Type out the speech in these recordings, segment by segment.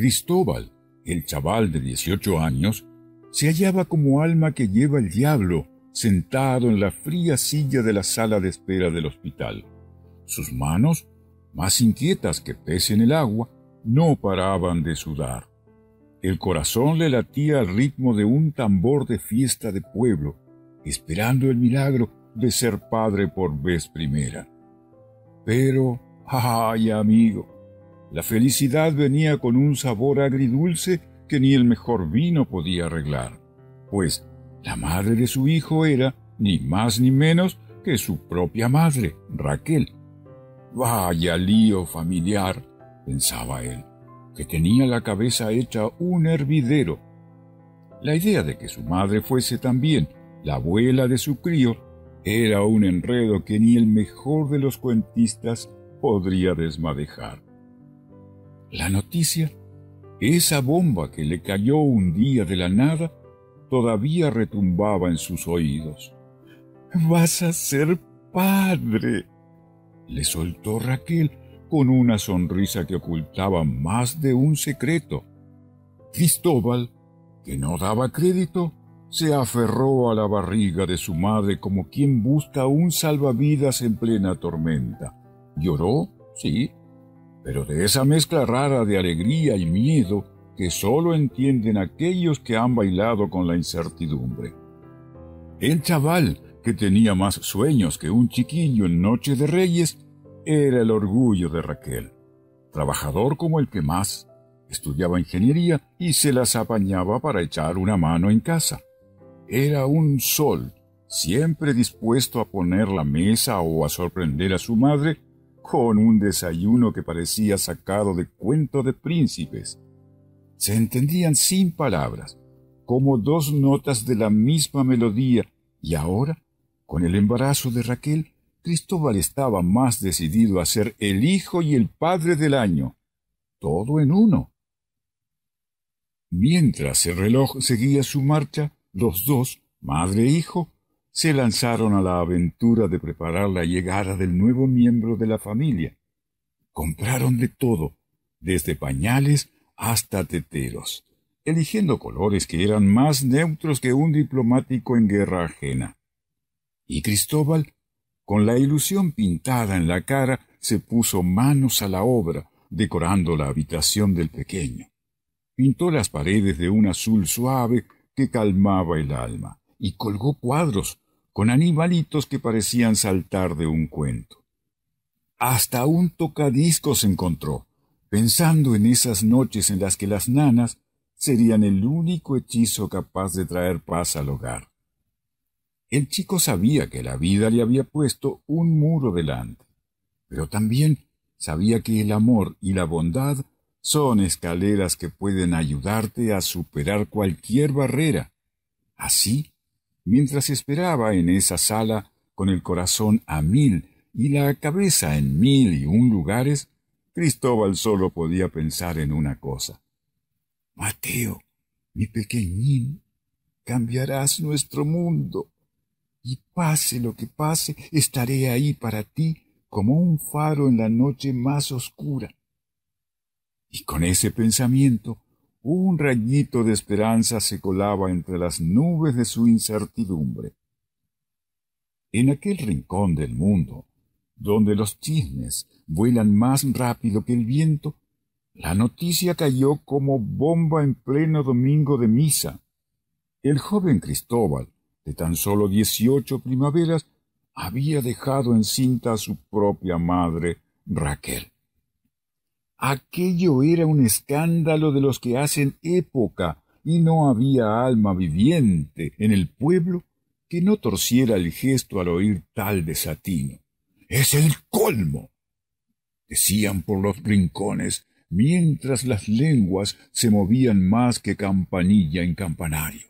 Cristóbal, el chaval de 18 años, se hallaba como alma que lleva el diablo, sentado en la fría silla de la sala de espera del hospital. Sus manos, más inquietas que peces en el agua, no paraban de sudar. El corazón le latía al ritmo de un tambor de fiesta de pueblo, esperando el milagro de ser padre por vez primera. Pero, ay amigo, la felicidad venía con un sabor agridulce que ni el mejor vino podía arreglar, pues la madre de su hijo era, ni más ni menos, que su propia madre, Raquel. Vaya lío familiar, pensaba él, que tenía la cabeza hecha un hervidero. La idea de que su madre fuese también la abuela de su crío era un enredo que ni el mejor de los cuentistas podría desmadejar. La noticia, esa bomba que le cayó un día de la nada, todavía retumbaba en sus oídos. Vas a ser padre, le soltó Raquel con una sonrisa que ocultaba más de un secreto. Cristóbal, que no daba crédito, se aferró a la barriga de su madre como quien busca un salvavidas en plena tormenta. Lloró, sí, pero de esa mezcla rara de alegría y miedo que solo entienden aquellos que han bailado con la incertidumbre. El chaval, que tenía más sueños que un chiquillo en Noche de Reyes, era el orgullo de Raquel. Trabajador como el que más, estudiaba ingeniería y se las apañaba para echar una mano en casa. Era un sol, siempre dispuesto a poner la mesa o a sorprender a su madre con un desayuno que parecía sacado de cuento de príncipes. Se entendían sin palabras, como dos notas de la misma melodía, y ahora, con el embarazo de Raquel, Cristóbal estaba más decidido a ser el hijo y el padre del año, todo en uno. Mientras el reloj seguía su marcha, los dos, madre e hijo, se lanzaron a la aventura de preparar la llegada del nuevo miembro de la familia. Compraron de todo, desde pañales hasta teteros, eligiendo colores que eran más neutros que un diplomático en guerra ajena. Y Cristóbal, con la ilusión pintada en la cara, se puso manos a la obra, decorando la habitación del pequeño. Pintó las paredes de un azul suave que calmaba el alma y colgó cuadros con animalitos que parecían saltar de un cuento. Hasta un tocadisco se encontró, pensando en esas noches en las que las nanas serían el único hechizo capaz de traer paz al hogar. El chico sabía que la vida le había puesto un muro delante, pero también sabía que el amor y la bondad son escaleras que pueden ayudarte a superar cualquier barrera. Así mientras esperaba en esa sala con el corazón a mil y la cabeza en mil y un lugares, Cristóbal solo podía pensar en una cosa. Mateo, mi pequeñín, cambiarás nuestro mundo. Y pase lo que pase, estaré ahí para ti como un faro en la noche más oscura. Y con ese pensamiento un rayito de esperanza se colaba entre las nubes de su incertidumbre. En aquel rincón del mundo, donde los chismes vuelan más rápido que el viento, la noticia cayó como bomba en pleno domingo de misa. El joven Cristóbal, de tan solo dieciocho primaveras, había dejado encinta a su propia madre, Raquel. Aquello era un escándalo de los que hacen época, y no había alma viviente en el pueblo que no torciera el gesto al oír tal desatino. ¡Es el colmo! decían por los rincones, mientras las lenguas se movían más que campanilla en campanario.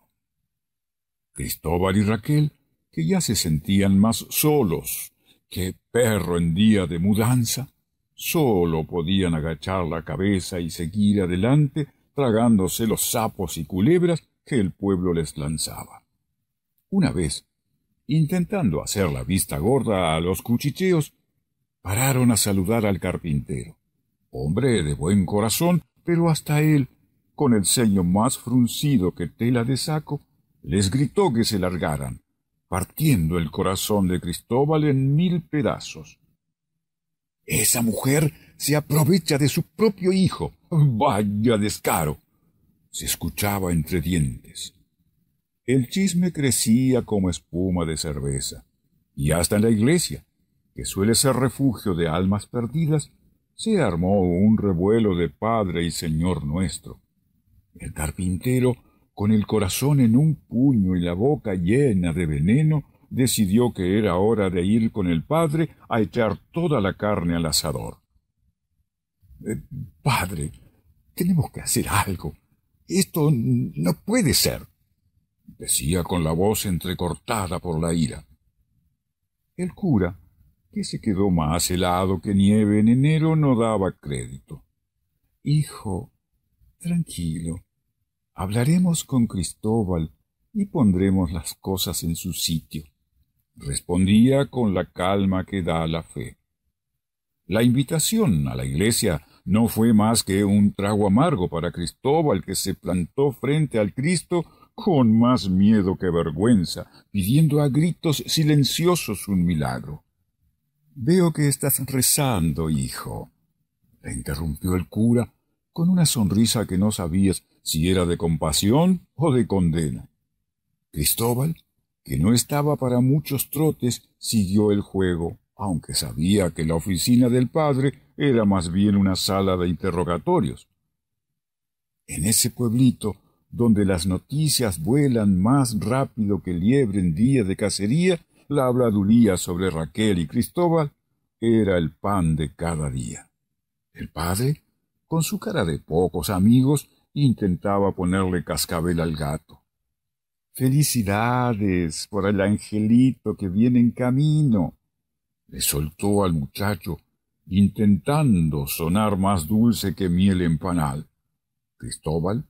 Cristóbal y Raquel, que ya se sentían más solos que perro en día de mudanza, Solo podían agachar la cabeza y seguir adelante, tragándose los sapos y culebras que el pueblo les lanzaba. Una vez, intentando hacer la vista gorda a los cuchicheos, pararon a saludar al carpintero, hombre de buen corazón, pero hasta él, con el ceño más fruncido que tela de saco, les gritó que se largaran, partiendo el corazón de Cristóbal en mil pedazos. Esa mujer se aprovecha de su propio hijo. Vaya descaro. Se escuchaba entre dientes. El chisme crecía como espuma de cerveza, y hasta en la iglesia, que suele ser refugio de almas perdidas, se armó un revuelo de Padre y Señor nuestro. El carpintero, con el corazón en un puño y la boca llena de veneno, decidió que era hora de ir con el padre a echar toda la carne al asador. Eh, padre, tenemos que hacer algo. Esto no puede ser, decía con la voz entrecortada por la ira. El cura, que se quedó más helado que nieve en enero, no daba crédito. Hijo, tranquilo, hablaremos con Cristóbal y pondremos las cosas en su sitio respondía con la calma que da la fe. La invitación a la iglesia no fue más que un trago amargo para Cristóbal que se plantó frente al Cristo con más miedo que vergüenza, pidiendo a gritos silenciosos un milagro. Veo que estás rezando, hijo, le interrumpió el cura con una sonrisa que no sabías si era de compasión o de condena. Cristóbal que no estaba para muchos trotes, siguió el juego, aunque sabía que la oficina del padre era más bien una sala de interrogatorios. En ese pueblito, donde las noticias vuelan más rápido que liebre en día de cacería, la habladuría sobre Raquel y Cristóbal era el pan de cada día. El padre, con su cara de pocos amigos, intentaba ponerle cascabel al gato. Felicidades por el angelito que viene en camino. Le soltó al muchacho, intentando sonar más dulce que miel en panal. Cristóbal,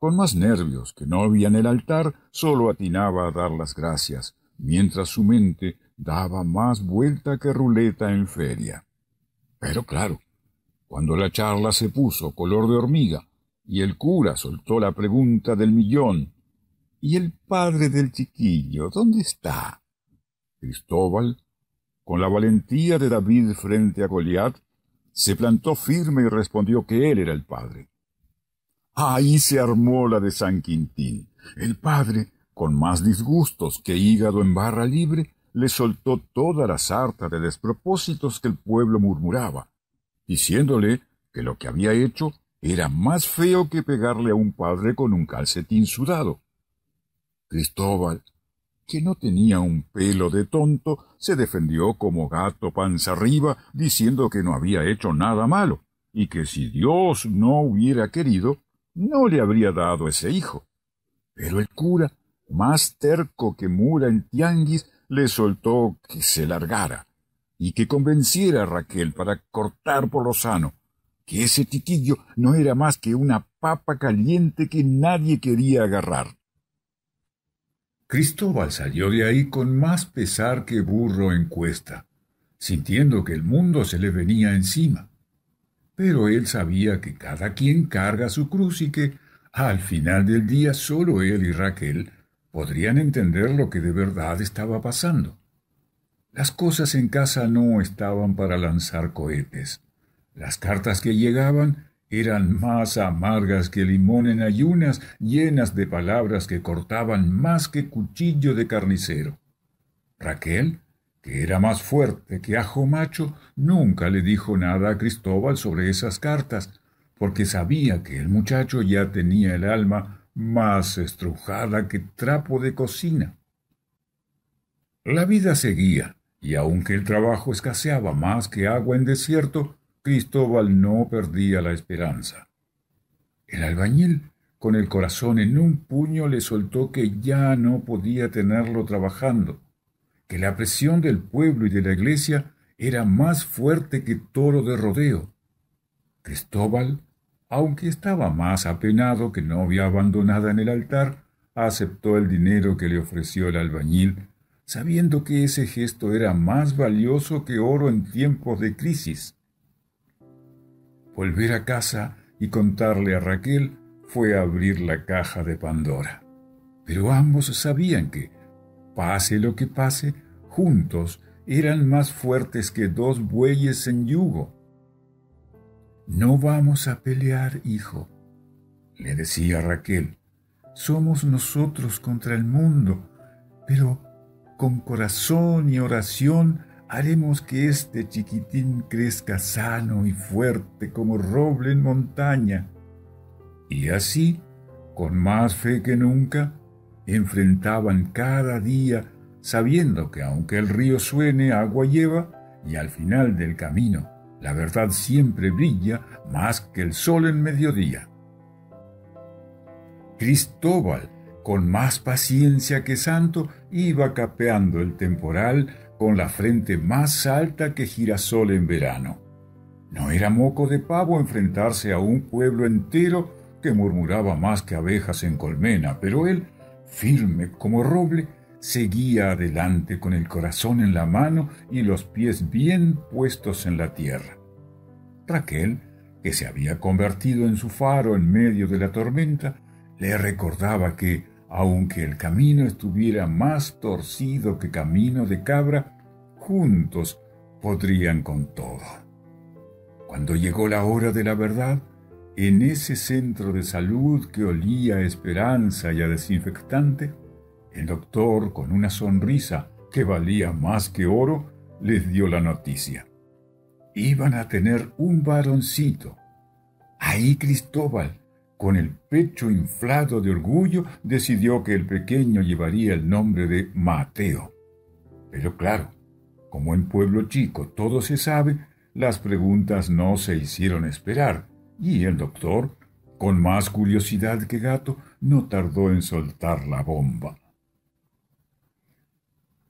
con más nervios que no había en el altar, sólo atinaba a dar las gracias, mientras su mente daba más vuelta que ruleta en feria. Pero claro, cuando la charla se puso color de hormiga y el cura soltó la pregunta del millón, ¿Y el padre del chiquillo, dónde está? Cristóbal, con la valentía de David frente a Goliat, se plantó firme y respondió que él era el padre. Ahí se armó la de San Quintín. El padre, con más disgustos que hígado en barra libre, le soltó toda la sarta de despropósitos que el pueblo murmuraba, diciéndole que lo que había hecho era más feo que pegarle a un padre con un calcetín sudado. Cristóbal, que no tenía un pelo de tonto, se defendió como gato panza arriba, diciendo que no había hecho nada malo, y que si Dios no hubiera querido, no le habría dado ese hijo. Pero el cura, más terco que Mura en tianguis, le soltó que se largara, y que convenciera a Raquel para cortar por lo sano, que ese tiquillo no era más que una papa caliente que nadie quería agarrar. Cristóbal salió de ahí con más pesar que burro en cuesta, sintiendo que el mundo se le venía encima. Pero él sabía que cada quien carga su cruz y que, al final del día, solo él y Raquel podrían entender lo que de verdad estaba pasando. Las cosas en casa no estaban para lanzar cohetes. Las cartas que llegaban eran más amargas que limón en ayunas, llenas de palabras que cortaban más que cuchillo de carnicero. Raquel, que era más fuerte que ajo macho, nunca le dijo nada a Cristóbal sobre esas cartas, porque sabía que el muchacho ya tenía el alma más estrujada que trapo de cocina. La vida seguía, y aunque el trabajo escaseaba más que agua en desierto, Cristóbal no perdía la esperanza. El albañil, con el corazón en un puño, le soltó que ya no podía tenerlo trabajando, que la presión del pueblo y de la iglesia era más fuerte que toro de rodeo. Cristóbal, aunque estaba más apenado que no había abandonada en el altar, aceptó el dinero que le ofreció el albañil, sabiendo que ese gesto era más valioso que oro en tiempos de crisis. Volver a casa y contarle a Raquel fue abrir la caja de Pandora. Pero ambos sabían que, pase lo que pase, juntos eran más fuertes que dos bueyes en yugo. No vamos a pelear, hijo, le decía Raquel. Somos nosotros contra el mundo, pero con corazón y oración haremos que este chiquitín crezca sano y fuerte como roble en montaña. Y así, con más fe que nunca, enfrentaban cada día, sabiendo que aunque el río suene, agua lleva, y al final del camino, la verdad siempre brilla más que el sol en mediodía. Cristóbal, con más paciencia que santo, iba capeando el temporal con la frente más alta que girasol en verano. No era moco de pavo enfrentarse a un pueblo entero que murmuraba más que abejas en colmena, pero él, firme como roble, seguía adelante con el corazón en la mano y los pies bien puestos en la tierra. Raquel, que se había convertido en su faro en medio de la tormenta, le recordaba que aunque el camino estuviera más torcido que camino de cabra, juntos podrían con todo. Cuando llegó la hora de la verdad, en ese centro de salud que olía a esperanza y a desinfectante, el doctor, con una sonrisa que valía más que oro, les dio la noticia. Iban a tener un varoncito. Ahí Cristóbal con el pecho inflado de orgullo, decidió que el pequeño llevaría el nombre de Mateo. Pero claro, como en Pueblo Chico todo se sabe, las preguntas no se hicieron esperar, y el doctor, con más curiosidad que gato, no tardó en soltar la bomba.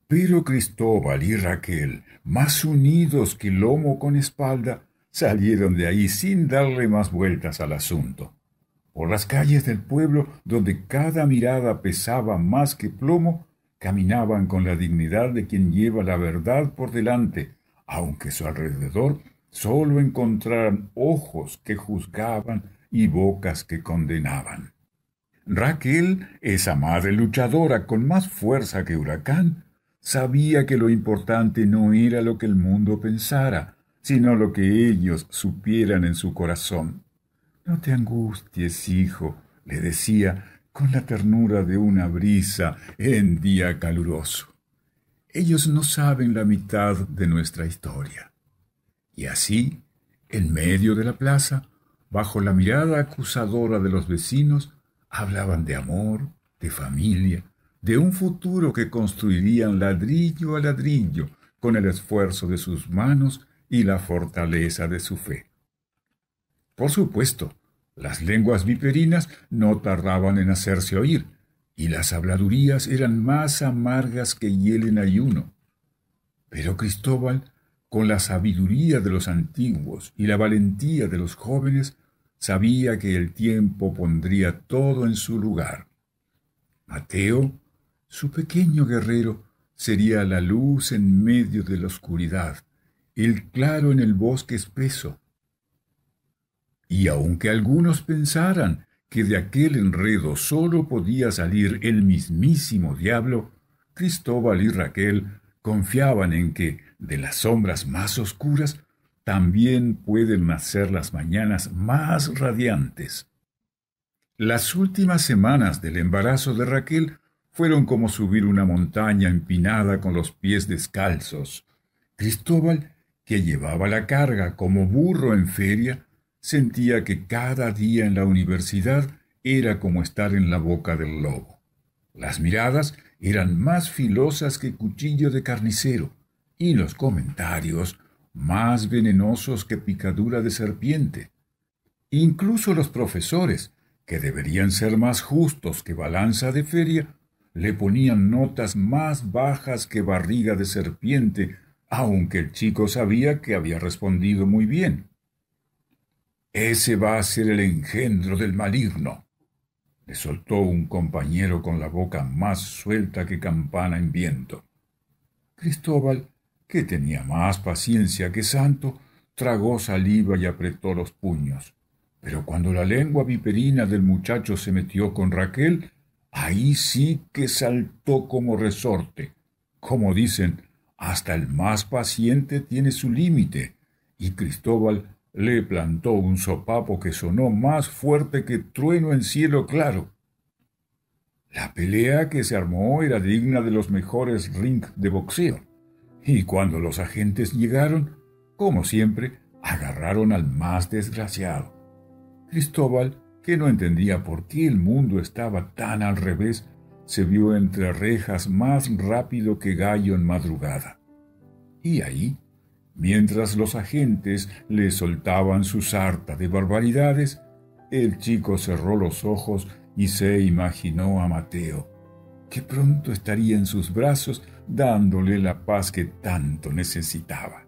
Pero Cristóbal y Raquel, más unidos que lomo con espalda, salieron de ahí sin darle más vueltas al asunto. Por las calles del pueblo, donde cada mirada pesaba más que plomo, caminaban con la dignidad de quien lleva la verdad por delante, aunque a su alrededor solo encontraran ojos que juzgaban y bocas que condenaban. Raquel, esa madre luchadora con más fuerza que huracán, sabía que lo importante no era lo que el mundo pensara, sino lo que ellos supieran en su corazón. No te angusties, hijo, le decía con la ternura de una brisa en día caluroso. Ellos no saben la mitad de nuestra historia. Y así, en medio de la plaza, bajo la mirada acusadora de los vecinos, hablaban de amor, de familia, de un futuro que construirían ladrillo a ladrillo con el esfuerzo de sus manos y la fortaleza de su fe. Por supuesto, las lenguas viperinas no tardaban en hacerse oír, y las habladurías eran más amargas que hiel en ayuno. Pero Cristóbal, con la sabiduría de los antiguos y la valentía de los jóvenes, sabía que el tiempo pondría todo en su lugar. Mateo, su pequeño guerrero, sería la luz en medio de la oscuridad, el claro en el bosque espeso, y aunque algunos pensaran que de aquel enredo sólo podía salir el mismísimo diablo, Cristóbal y Raquel confiaban en que, de las sombras más oscuras, también pueden nacer las mañanas más radiantes. Las últimas semanas del embarazo de Raquel fueron como subir una montaña empinada con los pies descalzos. Cristóbal, que llevaba la carga como burro en feria, sentía que cada día en la universidad era como estar en la boca del lobo. Las miradas eran más filosas que cuchillo de carnicero y los comentarios más venenosos que picadura de serpiente. Incluso los profesores, que deberían ser más justos que balanza de feria, le ponían notas más bajas que barriga de serpiente, aunque el chico sabía que había respondido muy bien. Ese va a ser el engendro del maligno. Le soltó un compañero con la boca más suelta que campana en viento. Cristóbal, que tenía más paciencia que santo, tragó saliva y apretó los puños. Pero cuando la lengua viperina del muchacho se metió con Raquel, ahí sí que saltó como resorte. Como dicen, hasta el más paciente tiene su límite, y Cristóbal le plantó un sopapo que sonó más fuerte que trueno en cielo claro. La pelea que se armó era digna de los mejores rings de boxeo, y cuando los agentes llegaron, como siempre, agarraron al más desgraciado. Cristóbal, que no entendía por qué el mundo estaba tan al revés, se vio entre rejas más rápido que gallo en madrugada. Y ahí Mientras los agentes le soltaban su sarta de barbaridades, el chico cerró los ojos y se imaginó a Mateo, que pronto estaría en sus brazos dándole la paz que tanto necesitaba.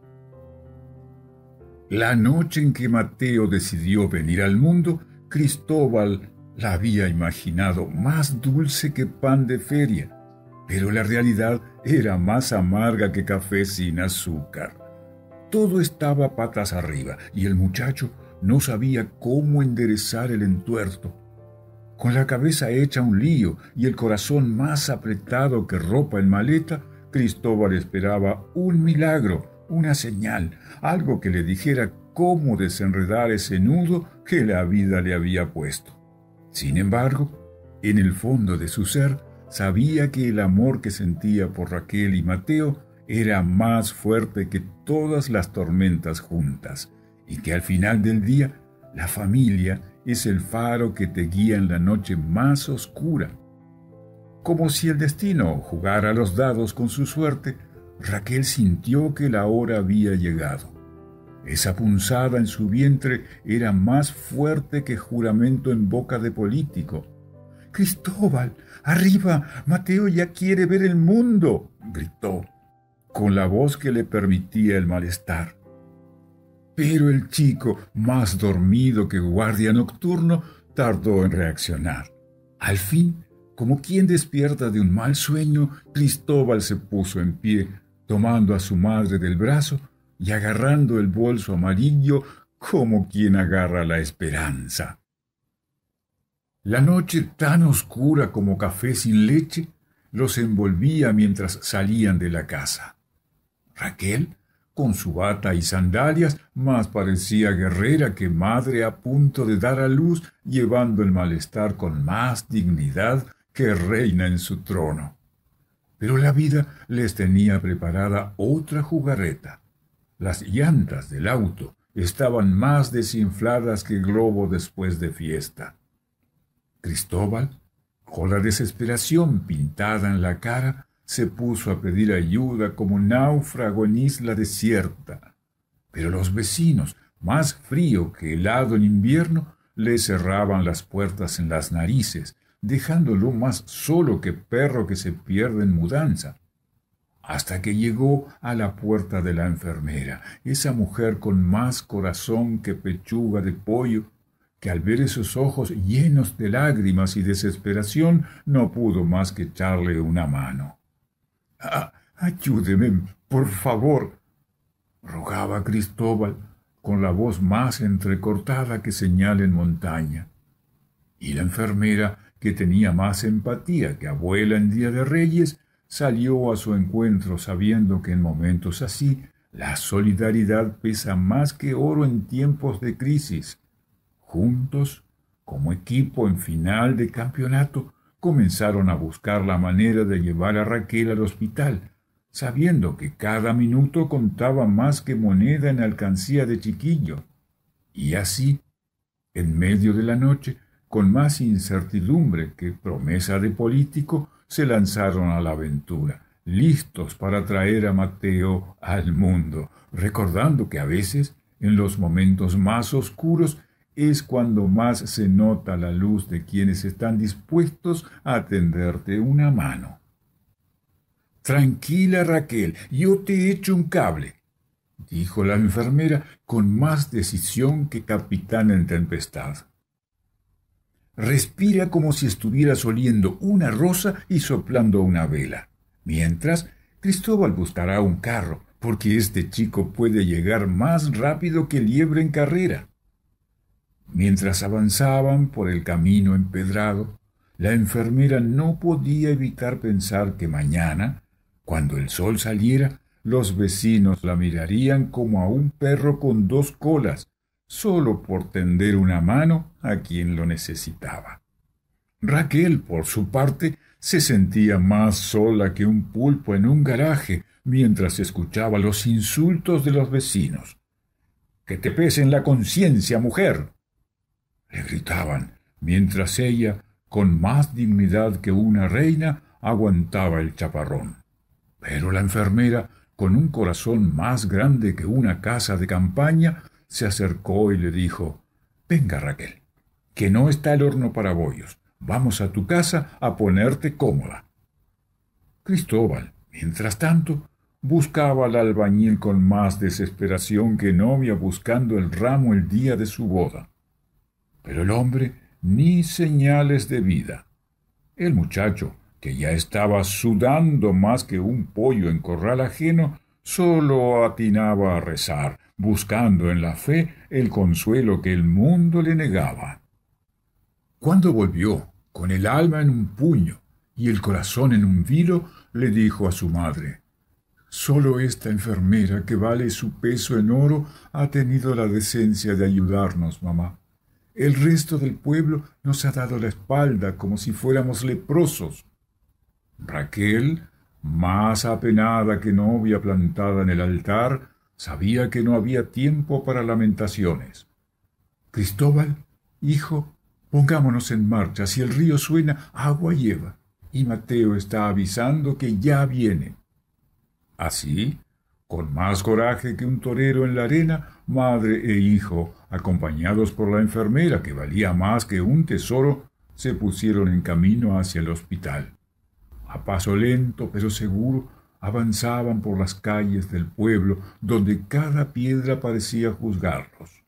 La noche en que Mateo decidió venir al mundo, Cristóbal la había imaginado más dulce que pan de feria, pero la realidad era más amarga que café sin azúcar. Todo estaba patas arriba y el muchacho no sabía cómo enderezar el entuerto. Con la cabeza hecha un lío y el corazón más apretado que ropa en maleta, Cristóbal esperaba un milagro, una señal, algo que le dijera cómo desenredar ese nudo que la vida le había puesto. Sin embargo, en el fondo de su ser, sabía que el amor que sentía por Raquel y Mateo era más fuerte que todas las tormentas juntas y que al final del día la familia es el faro que te guía en la noche más oscura. Como si el destino jugara los dados con su suerte, Raquel sintió que la hora había llegado. Esa punzada en su vientre era más fuerte que juramento en boca de político. Cristóbal, arriba, Mateo ya quiere ver el mundo, gritó con la voz que le permitía el malestar. Pero el chico, más dormido que guardia nocturno, tardó en reaccionar. Al fin, como quien despierta de un mal sueño, Cristóbal se puso en pie, tomando a su madre del brazo y agarrando el bolso amarillo como quien agarra la esperanza. La noche, tan oscura como café sin leche, los envolvía mientras salían de la casa. Raquel, con su bata y sandalias, más parecía guerrera que madre a punto de dar a luz, llevando el malestar con más dignidad que reina en su trono. Pero la vida les tenía preparada otra jugarreta. Las llantas del auto estaban más desinfladas que globo después de fiesta. Cristóbal, con la desesperación pintada en la cara, se puso a pedir ayuda como náufrago en isla desierta. Pero los vecinos, más frío que helado en invierno, le cerraban las puertas en las narices, dejándolo más solo que perro que se pierde en mudanza. Hasta que llegó a la puerta de la enfermera, esa mujer con más corazón que pechuga de pollo, que al ver esos ojos llenos de lágrimas y desesperación no pudo más que echarle una mano. Ah, ayúdeme, por favor, rogaba Cristóbal con la voz más entrecortada que señal en montaña. Y la enfermera, que tenía más empatía que abuela en Día de Reyes, salió a su encuentro sabiendo que en momentos así la solidaridad pesa más que oro en tiempos de crisis. Juntos, como equipo en final de campeonato, comenzaron a buscar la manera de llevar a Raquel al hospital, sabiendo que cada minuto contaba más que moneda en alcancía de chiquillo. Y así, en medio de la noche, con más incertidumbre que promesa de político, se lanzaron a la aventura, listos para traer a Mateo al mundo, recordando que a veces, en los momentos más oscuros, es cuando más se nota la luz de quienes están dispuestos a tenderte una mano. Tranquila Raquel, yo te echo un cable, dijo la enfermera con más decisión que capitán en tempestad. Respira como si estuvieras oliendo una rosa y soplando una vela. Mientras, Cristóbal buscará un carro, porque este chico puede llegar más rápido que liebre en carrera. Mientras avanzaban por el camino empedrado, la enfermera no podía evitar pensar que mañana, cuando el sol saliera, los vecinos la mirarían como a un perro con dos colas, solo por tender una mano a quien lo necesitaba. Raquel, por su parte, se sentía más sola que un pulpo en un garaje mientras escuchaba los insultos de los vecinos. Que te en la conciencia, mujer, le gritaban, mientras ella, con más dignidad que una reina, aguantaba el chaparrón. Pero la enfermera, con un corazón más grande que una casa de campaña, se acercó y le dijo Venga, Raquel, que no está el horno para bollos. Vamos a tu casa a ponerte cómoda. Cristóbal, mientras tanto, buscaba al albañil con más desesperación que novia buscando el ramo el día de su boda pero el hombre ni señales de vida. El muchacho, que ya estaba sudando más que un pollo en corral ajeno, solo atinaba a rezar, buscando en la fe el consuelo que el mundo le negaba. Cuando volvió, con el alma en un puño y el corazón en un vilo, le dijo a su madre, Solo esta enfermera que vale su peso en oro ha tenido la decencia de ayudarnos, mamá. El resto del pueblo nos ha dado la espalda como si fuéramos leprosos. Raquel, más apenada que novia plantada en el altar, sabía que no había tiempo para lamentaciones. Cristóbal, hijo, pongámonos en marcha. Si el río suena, agua lleva. Y Mateo está avisando que ya viene. Así, con más coraje que un torero en la arena, madre e hijo, acompañados por la enfermera que valía más que un tesoro, se pusieron en camino hacia el hospital. A paso lento pero seguro avanzaban por las calles del pueblo donde cada piedra parecía juzgarlos.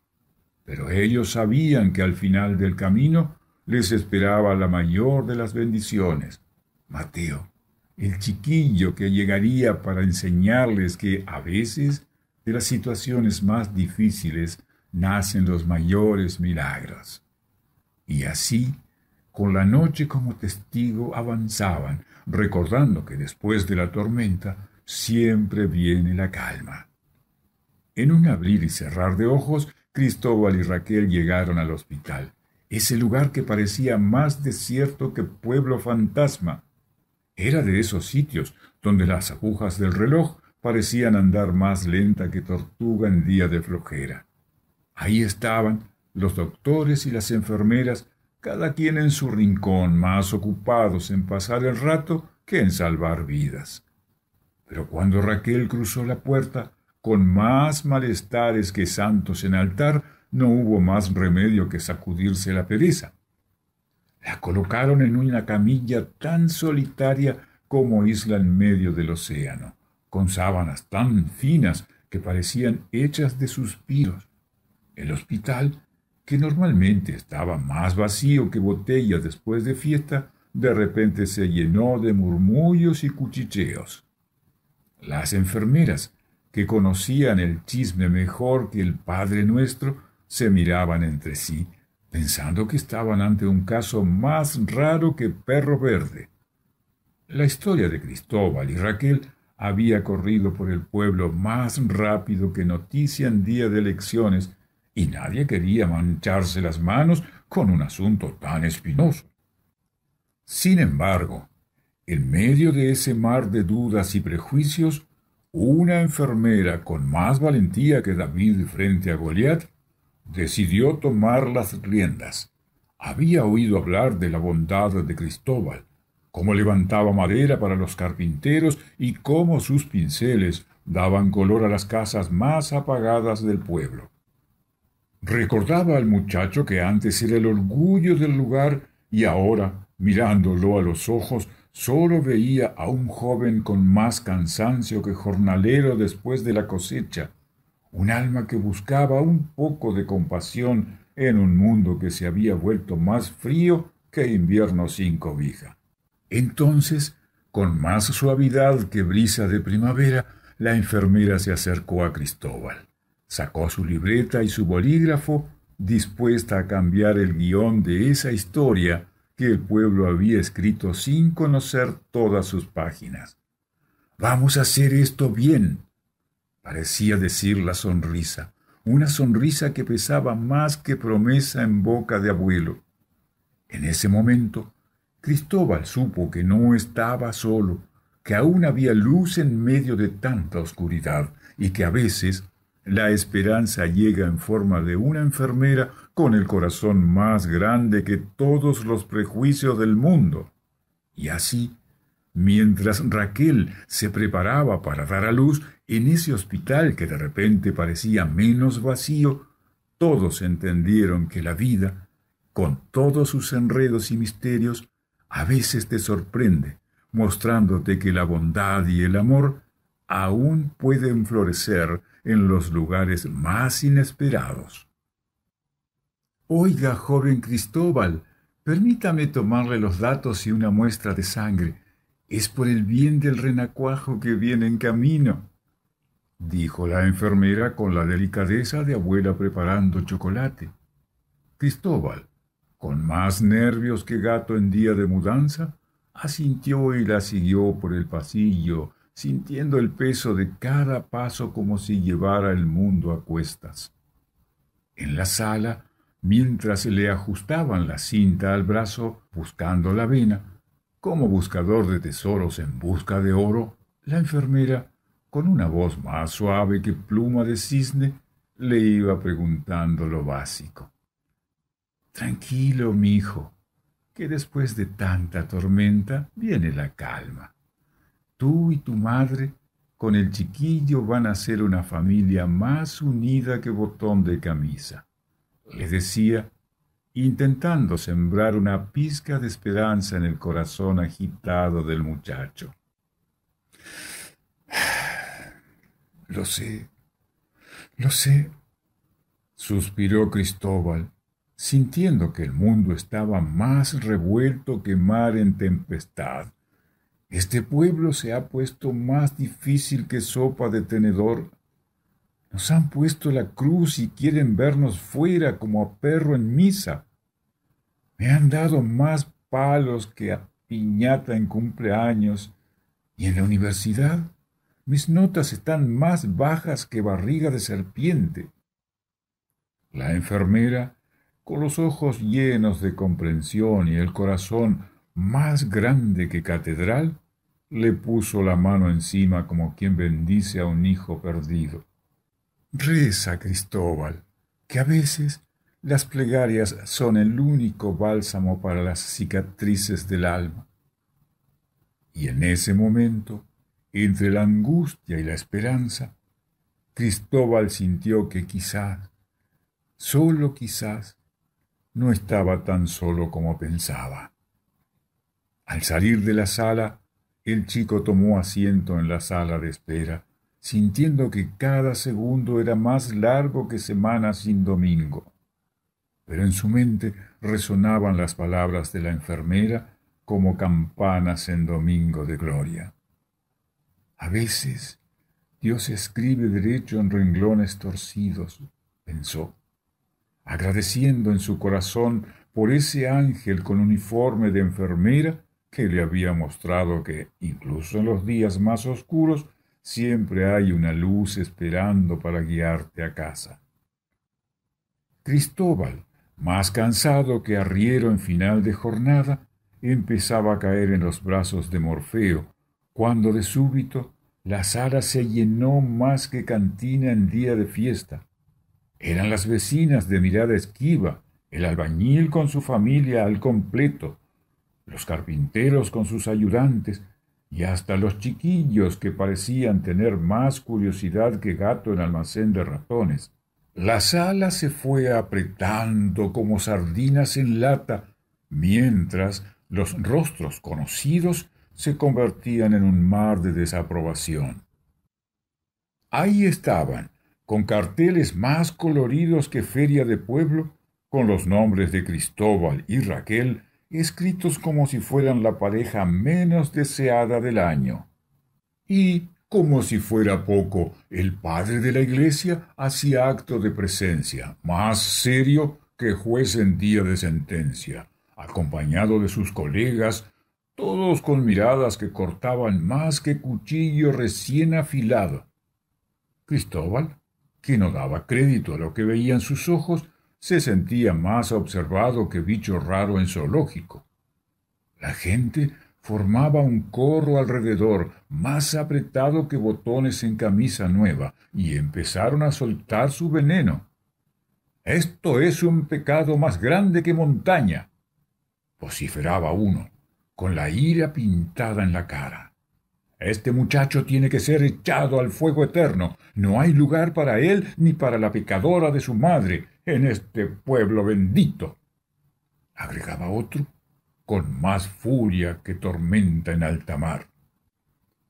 Pero ellos sabían que al final del camino les esperaba la mayor de las bendiciones, Mateo el chiquillo que llegaría para enseñarles que a veces de las situaciones más difíciles nacen los mayores milagros. Y así, con la noche como testigo, avanzaban, recordando que después de la tormenta siempre viene la calma. En un abrir y cerrar de ojos, Cristóbal y Raquel llegaron al hospital, ese lugar que parecía más desierto que pueblo fantasma, era de esos sitios donde las agujas del reloj parecían andar más lenta que tortuga en día de flojera. Ahí estaban los doctores y las enfermeras, cada quien en su rincón, más ocupados en pasar el rato que en salvar vidas. Pero cuando Raquel cruzó la puerta, con más malestares que santos en altar, no hubo más remedio que sacudirse la pereza. La colocaron en una camilla tan solitaria como isla en medio del océano, con sábanas tan finas que parecían hechas de suspiros. El hospital, que normalmente estaba más vacío que botella después de fiesta, de repente se llenó de murmullos y cuchicheos. Las enfermeras, que conocían el chisme mejor que el Padre nuestro, se miraban entre sí pensando que estaban ante un caso más raro que perro verde. La historia de Cristóbal y Raquel había corrido por el pueblo más rápido que noticia en día de elecciones, y nadie quería mancharse las manos con un asunto tan espinoso. Sin embargo, en medio de ese mar de dudas y prejuicios, una enfermera con más valentía que David frente a Goliat decidió tomar las riendas. Había oído hablar de la bondad de Cristóbal, cómo levantaba madera para los carpinteros y cómo sus pinceles daban color a las casas más apagadas del pueblo. Recordaba al muchacho que antes era el orgullo del lugar y ahora, mirándolo a los ojos, solo veía a un joven con más cansancio que jornalero después de la cosecha, un alma que buscaba un poco de compasión en un mundo que se había vuelto más frío que invierno sin cobija. Entonces, con más suavidad que brisa de primavera, la enfermera se acercó a Cristóbal. Sacó su libreta y su bolígrafo, dispuesta a cambiar el guión de esa historia que el pueblo había escrito sin conocer todas sus páginas. Vamos a hacer esto bien, parecía decir la sonrisa, una sonrisa que pesaba más que promesa en boca de abuelo. En ese momento, Cristóbal supo que no estaba solo, que aún había luz en medio de tanta oscuridad y que a veces la esperanza llega en forma de una enfermera con el corazón más grande que todos los prejuicios del mundo. Y así Mientras Raquel se preparaba para dar a luz en ese hospital que de repente parecía menos vacío, todos entendieron que la vida, con todos sus enredos y misterios, a veces te sorprende, mostrándote que la bondad y el amor aún pueden florecer en los lugares más inesperados. Oiga, joven Cristóbal, permítame tomarle los datos y una muestra de sangre es por el bien del renacuajo que viene en camino, dijo la enfermera con la delicadeza de abuela preparando chocolate. Cristóbal, con más nervios que gato en día de mudanza, asintió y la siguió por el pasillo, sintiendo el peso de cada paso como si llevara el mundo a cuestas. En la sala, mientras le ajustaban la cinta al brazo buscando la vena, como buscador de tesoros en busca de oro, la enfermera, con una voz más suave que pluma de cisne, le iba preguntando lo básico. Tranquilo, mi hijo, que después de tanta tormenta viene la calma. Tú y tu madre con el chiquillo van a ser una familia más unida que botón de camisa. Le decía intentando sembrar una pizca de esperanza en el corazón agitado del muchacho. Lo sé, lo sé, suspiró Cristóbal, sintiendo que el mundo estaba más revuelto que mar en tempestad. Este pueblo se ha puesto más difícil que sopa de tenedor. Nos han puesto la cruz y quieren vernos fuera como a perro en misa. Me han dado más palos que a piñata en cumpleaños. ¿Y en la universidad? Mis notas están más bajas que barriga de serpiente. La enfermera, con los ojos llenos de comprensión y el corazón más grande que catedral, le puso la mano encima como quien bendice a un hijo perdido. Reza, Cristóbal, que a veces las plegarias son el único bálsamo para las cicatrices del alma. Y en ese momento, entre la angustia y la esperanza, Cristóbal sintió que quizás, solo quizás, no estaba tan solo como pensaba. Al salir de la sala, el chico tomó asiento en la sala de espera, sintiendo que cada segundo era más largo que semana sin domingo pero en su mente resonaban las palabras de la enfermera como campanas en domingo de gloria. A veces Dios escribe derecho en renglones torcidos, pensó, agradeciendo en su corazón por ese ángel con uniforme de enfermera que le había mostrado que, incluso en los días más oscuros, siempre hay una luz esperando para guiarte a casa. Cristóbal, más cansado que arriero en final de jornada, empezaba a caer en los brazos de Morfeo, cuando de súbito la sala se llenó más que cantina en día de fiesta. Eran las vecinas de mirada esquiva, el albañil con su familia al completo, los carpinteros con sus ayudantes, y hasta los chiquillos que parecían tener más curiosidad que gato en almacén de ratones. La sala se fue apretando como sardinas en lata, mientras los rostros conocidos se convertían en un mar de desaprobación. Ahí estaban, con carteles más coloridos que feria de pueblo, con los nombres de Cristóbal y Raquel escritos como si fueran la pareja menos deseada del año. Y como si fuera poco, el padre de la iglesia hacía acto de presencia, más serio que juez en día de sentencia, acompañado de sus colegas, todos con miradas que cortaban más que cuchillo recién afilado. Cristóbal, que no daba crédito a lo que veían sus ojos, se sentía más observado que bicho raro en zoológico. La gente formaba un corro alrededor, más apretado que botones en camisa nueva, y empezaron a soltar su veneno. Esto es un pecado más grande que montaña, vociferaba uno, con la ira pintada en la cara. Este muchacho tiene que ser echado al fuego eterno. No hay lugar para él ni para la pecadora de su madre en este pueblo bendito. agregaba otro con más furia que tormenta en alta mar.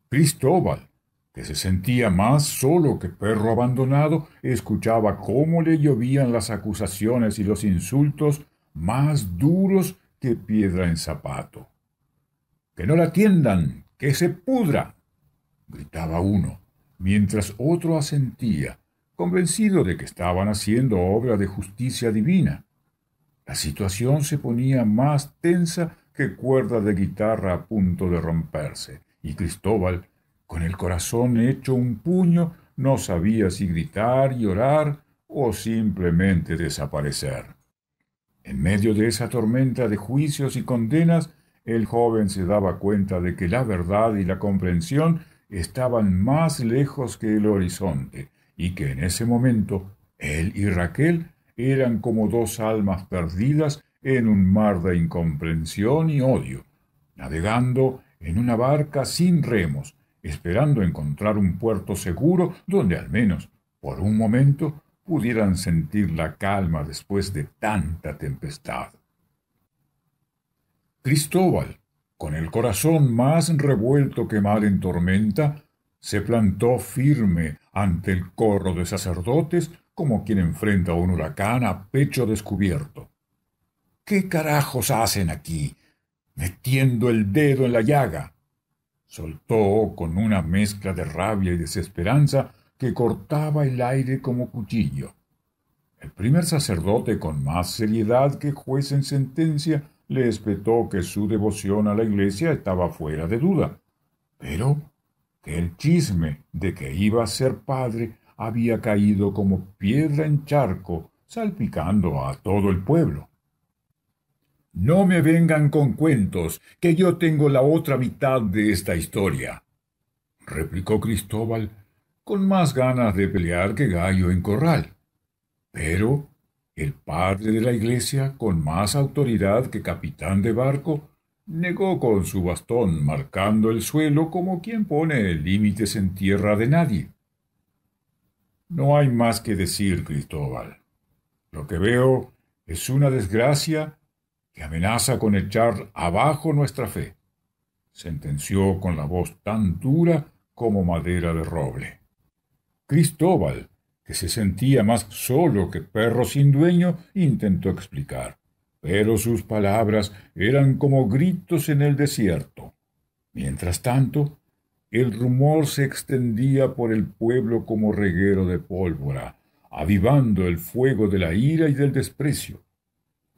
Cristóbal, que se sentía más solo que perro abandonado, escuchaba cómo le llovían las acusaciones y los insultos más duros que piedra en zapato. ¡Que no la atiendan! ¡Que se pudra! gritaba uno, mientras otro asentía, convencido de que estaban haciendo obra de justicia divina. La situación se ponía más tensa que cuerda de guitarra a punto de romperse, y Cristóbal, con el corazón hecho un puño, no sabía si gritar, llorar o simplemente desaparecer. En medio de esa tormenta de juicios y condenas, el joven se daba cuenta de que la verdad y la comprensión estaban más lejos que el horizonte, y que en ese momento él y Raquel eran como dos almas perdidas en un mar de incomprensión y odio, navegando en una barca sin remos, esperando encontrar un puerto seguro donde al menos, por un momento, pudieran sentir la calma después de tanta tempestad. Cristóbal, con el corazón más revuelto que mal en tormenta, se plantó firme ante el corro de sacerdotes como quien enfrenta a un huracán a pecho descubierto. ¿Qué carajos hacen aquí? metiendo el dedo en la llaga. Soltó con una mezcla de rabia y desesperanza que cortaba el aire como cuchillo. El primer sacerdote, con más seriedad que juez en sentencia, le espetó que su devoción a la iglesia estaba fuera de duda. Pero el chisme de que iba a ser padre había caído como piedra en charco, salpicando a todo el pueblo. No me vengan con cuentos, que yo tengo la otra mitad de esta historia, replicó Cristóbal, con más ganas de pelear que gallo en corral. Pero el padre de la iglesia, con más autoridad que capitán de barco, negó con su bastón, marcando el suelo como quien pone límites en tierra de nadie. No hay más que decir, Cristóbal. Lo que veo es una desgracia que amenaza con echar abajo nuestra fe, sentenció con la voz tan dura como madera de roble. Cristóbal, que se sentía más solo que perro sin dueño, intentó explicar pero sus palabras eran como gritos en el desierto. Mientras tanto, el rumor se extendía por el pueblo como reguero de pólvora, avivando el fuego de la ira y del desprecio.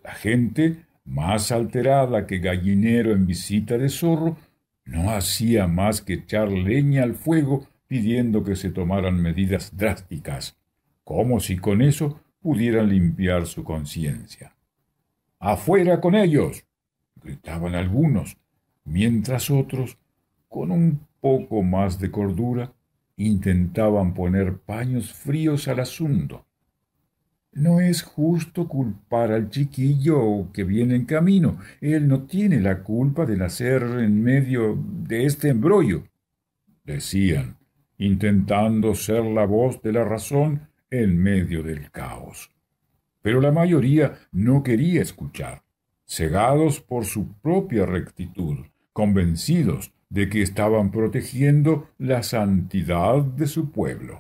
La gente, más alterada que gallinero en visita de zorro, no hacía más que echar leña al fuego pidiendo que se tomaran medidas drásticas, como si con eso pudieran limpiar su conciencia. ¡Afuera con ellos! gritaban algunos, mientras otros, con un poco más de cordura, intentaban poner paños fríos al asunto. No es justo culpar al chiquillo que viene en camino. Él no tiene la culpa de nacer en medio de este embrollo, decían, intentando ser la voz de la razón en medio del caos pero la mayoría no quería escuchar, cegados por su propia rectitud, convencidos de que estaban protegiendo la santidad de su pueblo.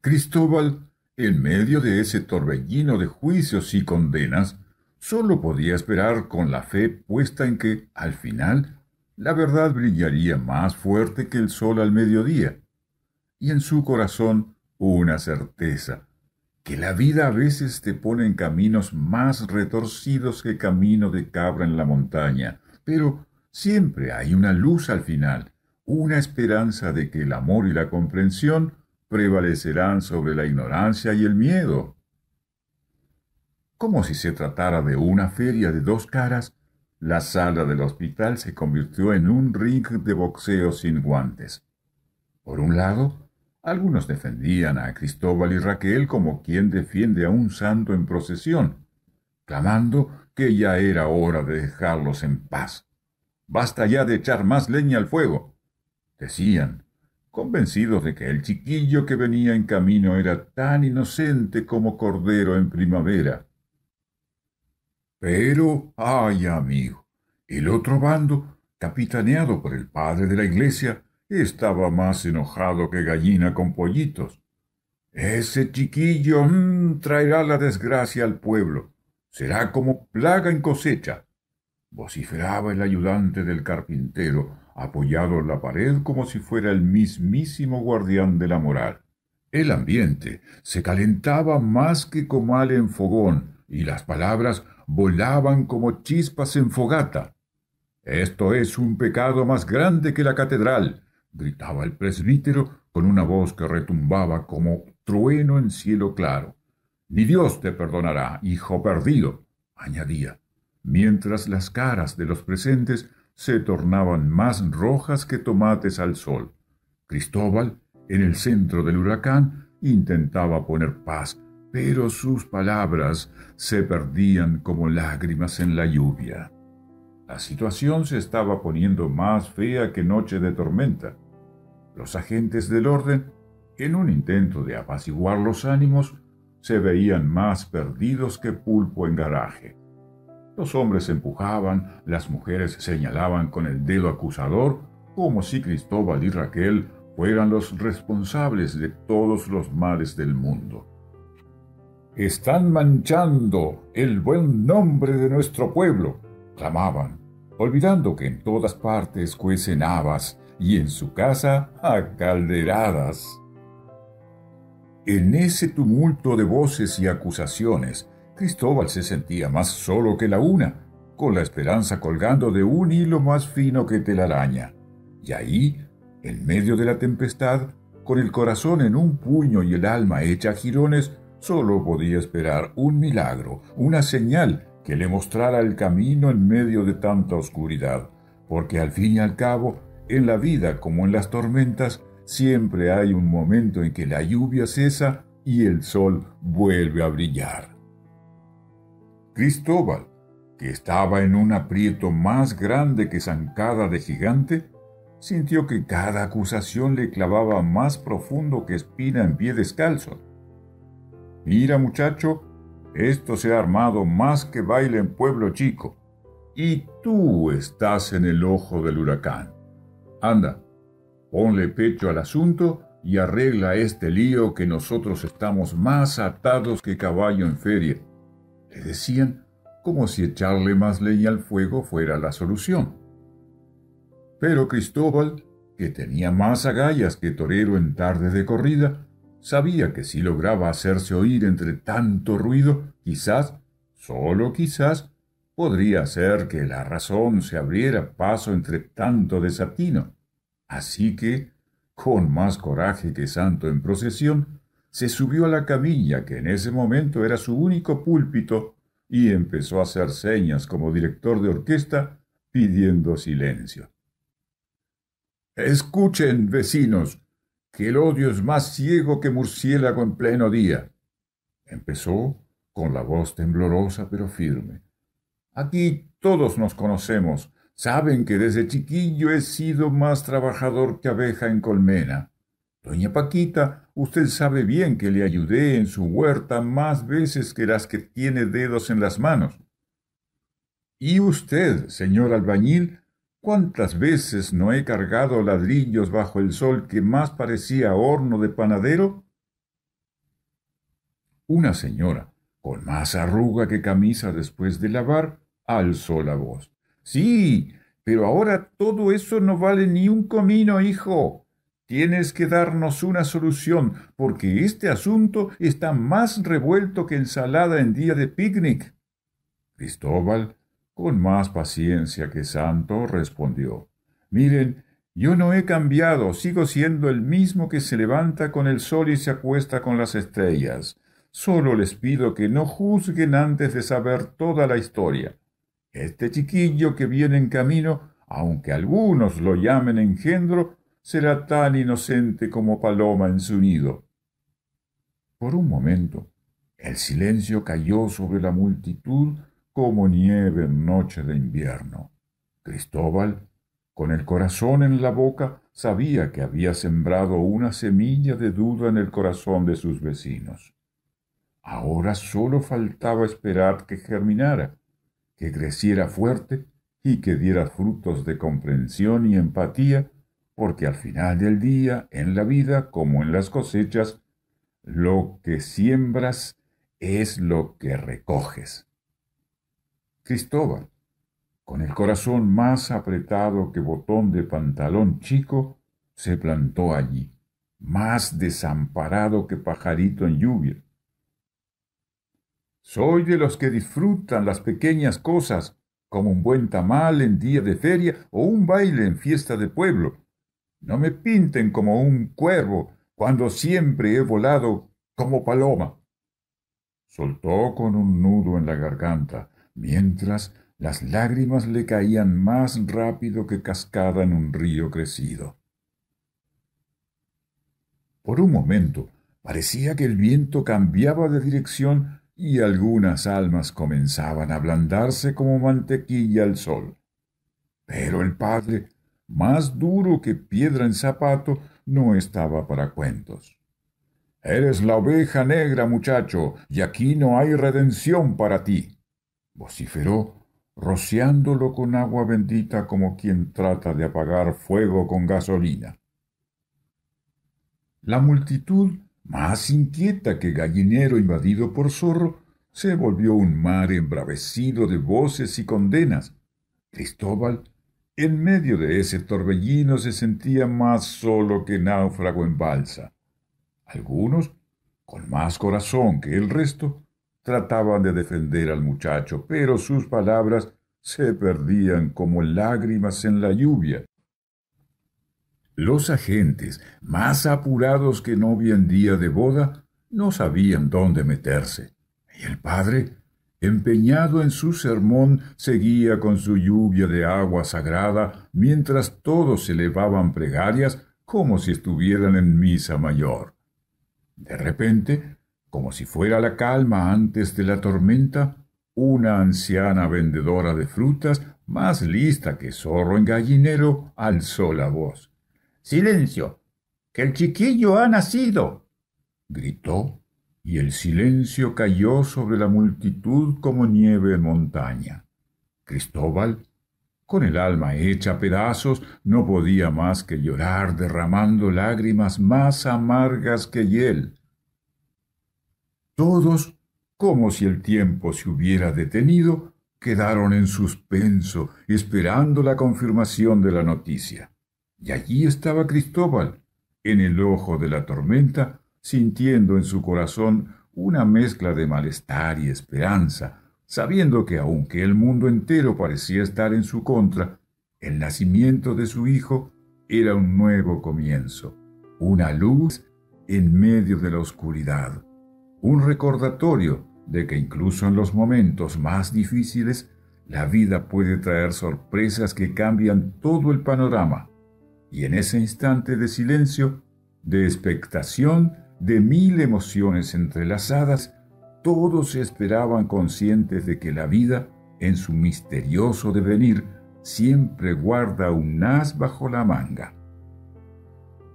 Cristóbal, en medio de ese torbellino de juicios y condenas, sólo podía esperar con la fe puesta en que, al final, la verdad brillaría más fuerte que el sol al mediodía, y en su corazón una certeza, que la vida a veces te pone en caminos más retorcidos que camino de cabra en la montaña, pero siempre hay una luz al final, una esperanza de que el amor y la comprensión prevalecerán sobre la ignorancia y el miedo. Como si se tratara de una feria de dos caras, la sala del hospital se convirtió en un ring de boxeo sin guantes. Por un lado, algunos defendían a Cristóbal y Raquel como quien defiende a un santo en procesión, clamando que ya era hora de dejarlos en paz. Basta ya de echar más leña al fuego, decían, convencidos de que el chiquillo que venía en camino era tan inocente como cordero en primavera. Pero, ay amigo, el otro bando, capitaneado por el padre de la iglesia, estaba más enojado que gallina con pollitos. Ese chiquillo mm, traerá la desgracia al pueblo. Será como plaga en cosecha. Vociferaba el ayudante del carpintero, apoyado en la pared como si fuera el mismísimo guardián de la moral. El ambiente se calentaba más que comal en fogón, y las palabras volaban como chispas en fogata. Esto es un pecado más grande que la catedral, gritaba el presbítero con una voz que retumbaba como trueno en cielo claro. Ni Dios te perdonará, hijo perdido, añadía, mientras las caras de los presentes se tornaban más rojas que tomates al sol. Cristóbal, en el centro del huracán, intentaba poner paz, pero sus palabras se perdían como lágrimas en la lluvia. La situación se estaba poniendo más fea que noche de tormenta. Los agentes del orden, en un intento de apaciguar los ánimos, se veían más perdidos que pulpo en garaje. Los hombres empujaban, las mujeres señalaban con el dedo acusador, como si Cristóbal y Raquel fueran los responsables de todos los males del mundo. Están manchando el buen nombre de nuestro pueblo, clamaban olvidando que en todas partes cuecen habas y en su casa a calderadas. En ese tumulto de voces y acusaciones, Cristóbal se sentía más solo que la una, con la esperanza colgando de un hilo más fino que telaraña. Y ahí, en medio de la tempestad, con el corazón en un puño y el alma hecha a jirones, solo podía esperar un milagro, una señal, que le mostrara el camino en medio de tanta oscuridad, porque al fin y al cabo, en la vida como en las tormentas, siempre hay un momento en que la lluvia cesa y el sol vuelve a brillar. Cristóbal, que estaba en un aprieto más grande que zancada de gigante, sintió que cada acusación le clavaba más profundo que espina en pie descalzo. Mira, muchacho, esto se ha armado más que baile en pueblo chico. Y tú estás en el ojo del huracán. Anda, ponle pecho al asunto y arregla este lío que nosotros estamos más atados que caballo en feria. Le decían como si echarle más leña al fuego fuera la solución. Pero Cristóbal, que tenía más agallas que torero en tardes de corrida, Sabía que si lograba hacerse oír entre tanto ruido, quizás, solo quizás, podría ser que la razón se abriera paso entre tanto desatino. Así que, con más coraje que santo en procesión, se subió a la camilla que en ese momento era su único púlpito y empezó a hacer señas como director de orquesta pidiendo silencio. Escuchen, vecinos, que el odio es más ciego que murciélago en pleno día. Empezó con la voz temblorosa pero firme. Aquí todos nos conocemos, saben que desde chiquillo he sido más trabajador que abeja en colmena. Doña Paquita, usted sabe bien que le ayudé en su huerta más veces que las que tiene dedos en las manos. Y usted, señor albañil, ¿Cuántas veces no he cargado ladrillos bajo el sol que más parecía horno de panadero? Una señora, con más arruga que camisa después de lavar, alzó la voz. Sí, pero ahora todo eso no vale ni un comino, hijo. Tienes que darnos una solución, porque este asunto está más revuelto que ensalada en día de picnic. Cristóbal con más paciencia que Santo respondió, Miren, yo no he cambiado, sigo siendo el mismo que se levanta con el sol y se acuesta con las estrellas. Solo les pido que no juzguen antes de saber toda la historia. Este chiquillo que viene en camino, aunque algunos lo llamen engendro, será tan inocente como paloma en su nido. Por un momento, el silencio cayó sobre la multitud como nieve en noche de invierno. Cristóbal, con el corazón en la boca, sabía que había sembrado una semilla de duda en el corazón de sus vecinos. Ahora sólo faltaba esperar que germinara, que creciera fuerte y que diera frutos de comprensión y empatía, porque al final del día, en la vida como en las cosechas, lo que siembras es lo que recoges. Cristóbal, con el corazón más apretado que botón de pantalón chico, se plantó allí, más desamparado que pajarito en lluvia. Soy de los que disfrutan las pequeñas cosas, como un buen tamal en día de feria o un baile en fiesta de pueblo. No me pinten como un cuervo cuando siempre he volado como paloma. Soltó con un nudo en la garganta mientras las lágrimas le caían más rápido que cascada en un río crecido. Por un momento parecía que el viento cambiaba de dirección y algunas almas comenzaban a ablandarse como mantequilla al sol. Pero el padre, más duro que piedra en zapato, no estaba para cuentos. Eres la oveja negra, muchacho, y aquí no hay redención para ti vociferó, rociándolo con agua bendita como quien trata de apagar fuego con gasolina. La multitud, más inquieta que gallinero invadido por zorro, se volvió un mar embravecido de voces y condenas. Cristóbal, en medio de ese torbellino, se sentía más solo que náufrago en balsa. Algunos, con más corazón que el resto, trataban de defender al muchacho, pero sus palabras se perdían como lágrimas en la lluvia. Los agentes, más apurados que no en día de boda, no sabían dónde meterse. Y el padre, empeñado en su sermón, seguía con su lluvia de agua sagrada mientras todos elevaban plegarias como si estuvieran en misa mayor. De repente, como si fuera la calma antes de la tormenta, una anciana vendedora de frutas, más lista que zorro en gallinero, alzó la voz. Silencio, que el chiquillo ha nacido. gritó, y el silencio cayó sobre la multitud como nieve en montaña. Cristóbal, con el alma hecha a pedazos, no podía más que llorar derramando lágrimas más amargas que hiel. Todos, como si el tiempo se hubiera detenido, quedaron en suspenso, esperando la confirmación de la noticia. Y allí estaba Cristóbal, en el ojo de la tormenta, sintiendo en su corazón una mezcla de malestar y esperanza, sabiendo que aunque el mundo entero parecía estar en su contra, el nacimiento de su hijo era un nuevo comienzo, una luz en medio de la oscuridad, un recordatorio de que incluso en los momentos más difíciles, la vida puede traer sorpresas que cambian todo el panorama. Y en ese instante de silencio, de expectación, de mil emociones entrelazadas, todos se esperaban conscientes de que la vida, en su misterioso devenir, siempre guarda un as bajo la manga.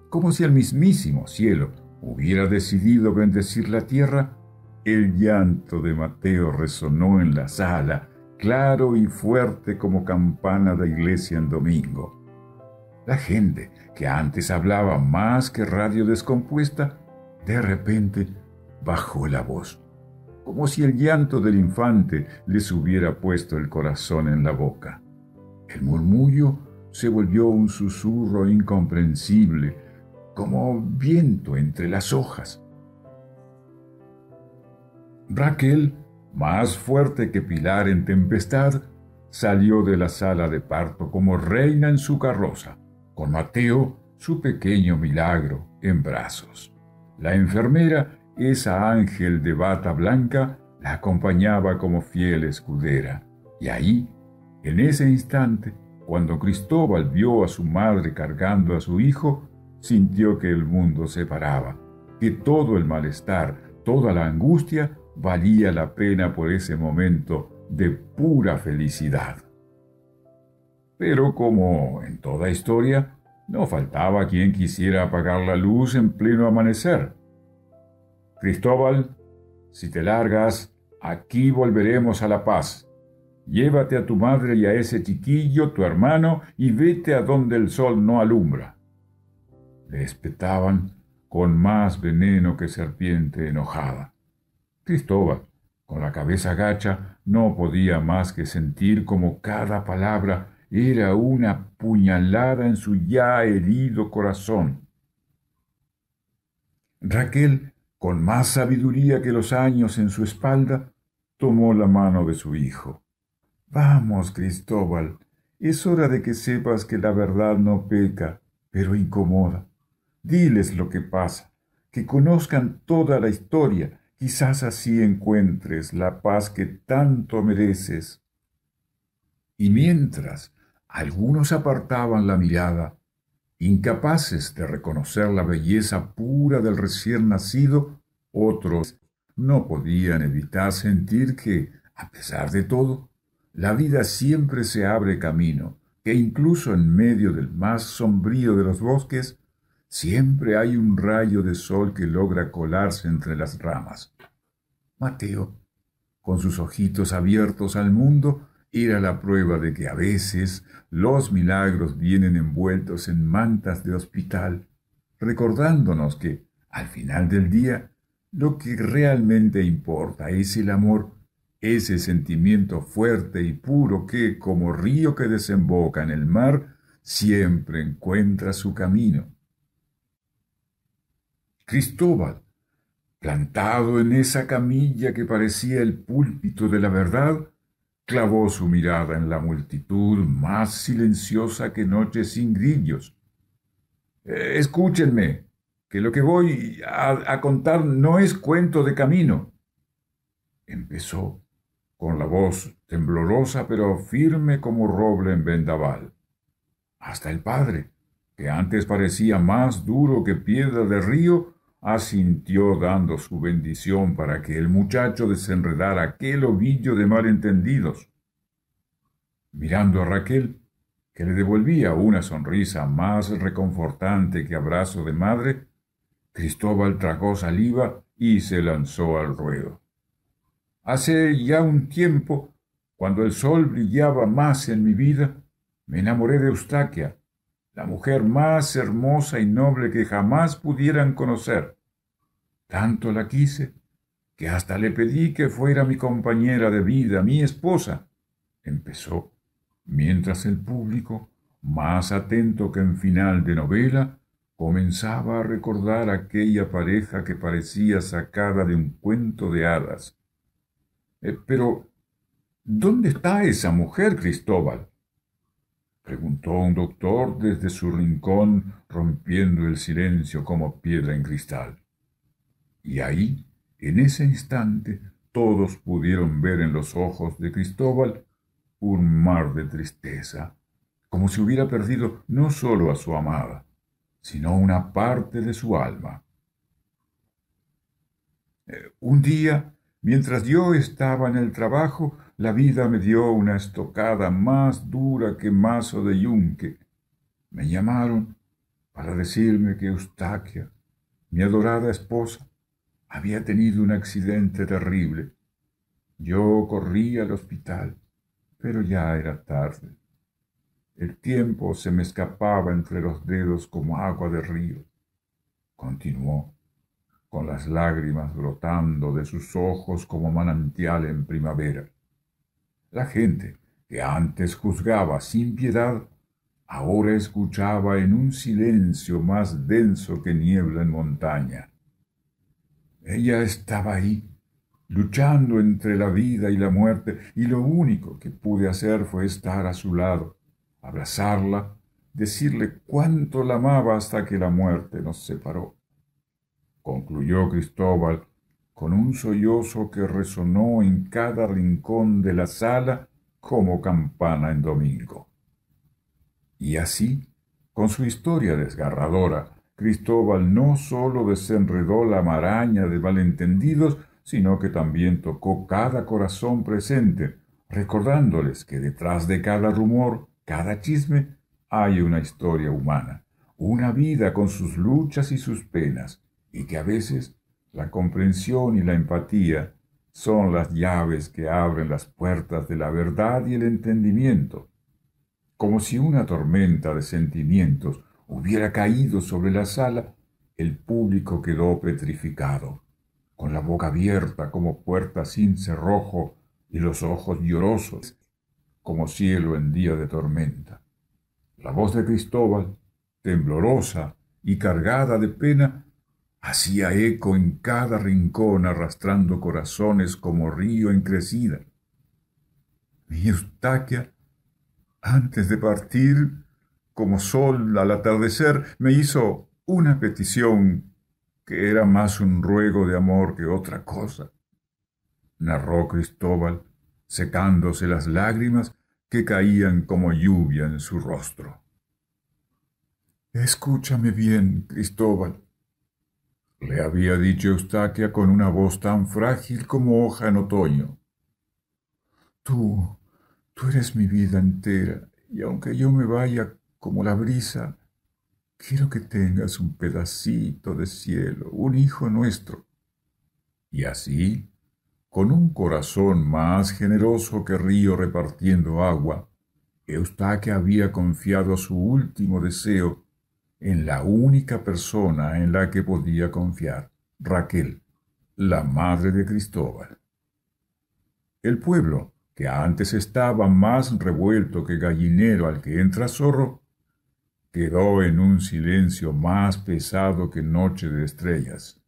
Como si el mismísimo cielo hubiera decidido bendecir la tierra, el llanto de Mateo resonó en la sala, claro y fuerte como campana de iglesia en domingo. La gente, que antes hablaba más que radio descompuesta, de repente bajó la voz, como si el llanto del infante les hubiera puesto el corazón en la boca. El murmullo se volvió un susurro incomprensible, como viento entre las hojas. Raquel, más fuerte que Pilar en tempestad, salió de la sala de parto como reina en su carroza, con Mateo, su pequeño milagro, en brazos. La enfermera, esa ángel de bata blanca, la acompañaba como fiel escudera. Y ahí, en ese instante, cuando Cristóbal vio a su madre cargando a su hijo, sintió que el mundo se paraba, que todo el malestar, toda la angustia valía la pena por ese momento de pura felicidad. Pero como en toda historia, no faltaba quien quisiera apagar la luz en pleno amanecer. Cristóbal, si te largas, aquí volveremos a la paz. Llévate a tu madre y a ese chiquillo, tu hermano, y vete a donde el sol no alumbra le espetaban con más veneno que serpiente enojada. Cristóbal, con la cabeza gacha, no podía más que sentir como cada palabra era una puñalada en su ya herido corazón. Raquel, con más sabiduría que los años en su espalda, tomó la mano de su hijo. Vamos, Cristóbal, es hora de que sepas que la verdad no peca, pero incomoda. Diles lo que pasa, que conozcan toda la historia, quizás así encuentres la paz que tanto mereces. Y mientras algunos apartaban la mirada, incapaces de reconocer la belleza pura del recién nacido, otros no podían evitar sentir que, a pesar de todo, la vida siempre se abre camino, que incluso en medio del más sombrío de los bosques, Siempre hay un rayo de sol que logra colarse entre las ramas. Mateo, con sus ojitos abiertos al mundo, era la prueba de que a veces los milagros vienen envueltos en mantas de hospital, recordándonos que, al final del día, lo que realmente importa es el amor, ese sentimiento fuerte y puro que, como río que desemboca en el mar, siempre encuentra su camino. Cristóbal, plantado en esa camilla que parecía el púlpito de la verdad, clavó su mirada en la multitud más silenciosa que noche sin grillos. Eh, escúchenme, que lo que voy a, a contar no es cuento de camino. Empezó con la voz temblorosa pero firme como roble en vendaval. Hasta el padre, que antes parecía más duro que piedra de río, asintió dando su bendición para que el muchacho desenredara aquel ovillo de malentendidos. Mirando a Raquel, que le devolvía una sonrisa más reconfortante que abrazo de madre, Cristóbal tragó saliva y se lanzó al ruedo. Hace ya un tiempo, cuando el sol brillaba más en mi vida, me enamoré de Eustaquia, la mujer más hermosa y noble que jamás pudieran conocer. Tanto la quise que hasta le pedí que fuera mi compañera de vida, mi esposa, empezó, mientras el público, más atento que en final de novela, comenzaba a recordar aquella pareja que parecía sacada de un cuento de hadas. Eh, pero, ¿dónde está esa mujer, Cristóbal? preguntó un doctor desde su rincón, rompiendo el silencio como piedra en cristal. Y ahí, en ese instante, todos pudieron ver en los ojos de Cristóbal un mar de tristeza, como si hubiera perdido no sólo a su amada, sino una parte de su alma. Eh, un día Mientras yo estaba en el trabajo, la vida me dio una estocada más dura que mazo de yunque. Me llamaron para decirme que Eustaquia, mi adorada esposa, había tenido un accidente terrible. Yo corrí al hospital, pero ya era tarde. El tiempo se me escapaba entre los dedos como agua de río. Continuó con las lágrimas brotando de sus ojos como manantial en primavera. La gente, que antes juzgaba sin piedad, ahora escuchaba en un silencio más denso que niebla en montaña. Ella estaba ahí, luchando entre la vida y la muerte, y lo único que pude hacer fue estar a su lado, abrazarla, decirle cuánto la amaba hasta que la muerte nos separó concluyó Cristóbal, con un sollozo que resonó en cada rincón de la sala como campana en domingo. Y así, con su historia desgarradora, Cristóbal no sólo desenredó la maraña de malentendidos, sino que también tocó cada corazón presente, recordándoles que detrás de cada rumor, cada chisme, hay una historia humana, una vida con sus luchas y sus penas, y que a veces la comprensión y la empatía son las llaves que abren las puertas de la verdad y el entendimiento, como si una tormenta de sentimientos hubiera caído sobre la sala, el público quedó petrificado, con la boca abierta como puerta sin cerrojo y los ojos llorosos, como cielo en día de tormenta. La voz de Cristóbal, temblorosa y cargada de pena, hacía eco en cada rincón arrastrando corazones como río en crecida. Mi Eustaquia, antes de partir, como sol al atardecer, me hizo una petición que era más un ruego de amor que otra cosa. Narró Cristóbal, secándose las lágrimas que caían como lluvia en su rostro. Escúchame bien, Cristóbal, le había dicho Eustaquia con una voz tan frágil como hoja en otoño. Tú, tú eres mi vida entera, y aunque yo me vaya como la brisa, quiero que tengas un pedacito de cielo, un hijo nuestro. Y así, con un corazón más generoso que río repartiendo agua, Eustaquia había confiado a su último deseo en la única persona en la que podía confiar, Raquel, la madre de Cristóbal. El pueblo, que antes estaba más revuelto que gallinero al que entra zorro, quedó en un silencio más pesado que noche de estrellas.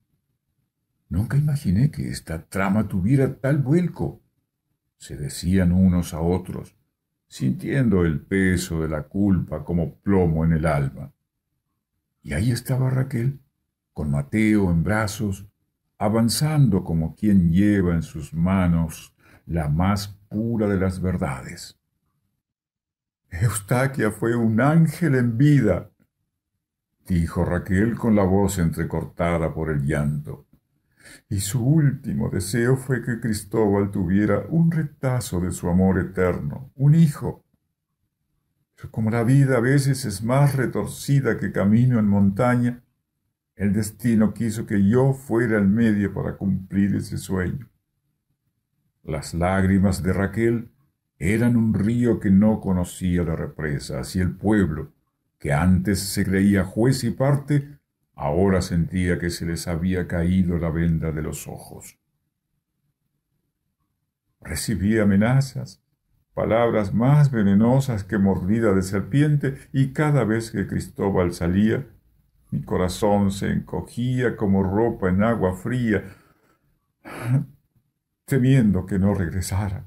Nunca imaginé que esta trama tuviera tal vuelco, se decían unos a otros, sintiendo el peso de la culpa como plomo en el alma. Y ahí estaba Raquel, con Mateo en brazos, avanzando como quien lleva en sus manos la más pura de las verdades. Eustaquia fue un ángel en vida, dijo Raquel con la voz entrecortada por el llanto. Y su último deseo fue que Cristóbal tuviera un retazo de su amor eterno, un hijo. Como la vida a veces es más retorcida que camino en montaña, el destino quiso que yo fuera el medio para cumplir ese sueño. Las lágrimas de Raquel eran un río que no conocía la represa así el pueblo, que antes se creía juez y parte, ahora sentía que se les había caído la venda de los ojos. Recibí amenazas, palabras más venenosas que mordida de serpiente, y cada vez que Cristóbal salía, mi corazón se encogía como ropa en agua fría, temiendo que no regresara.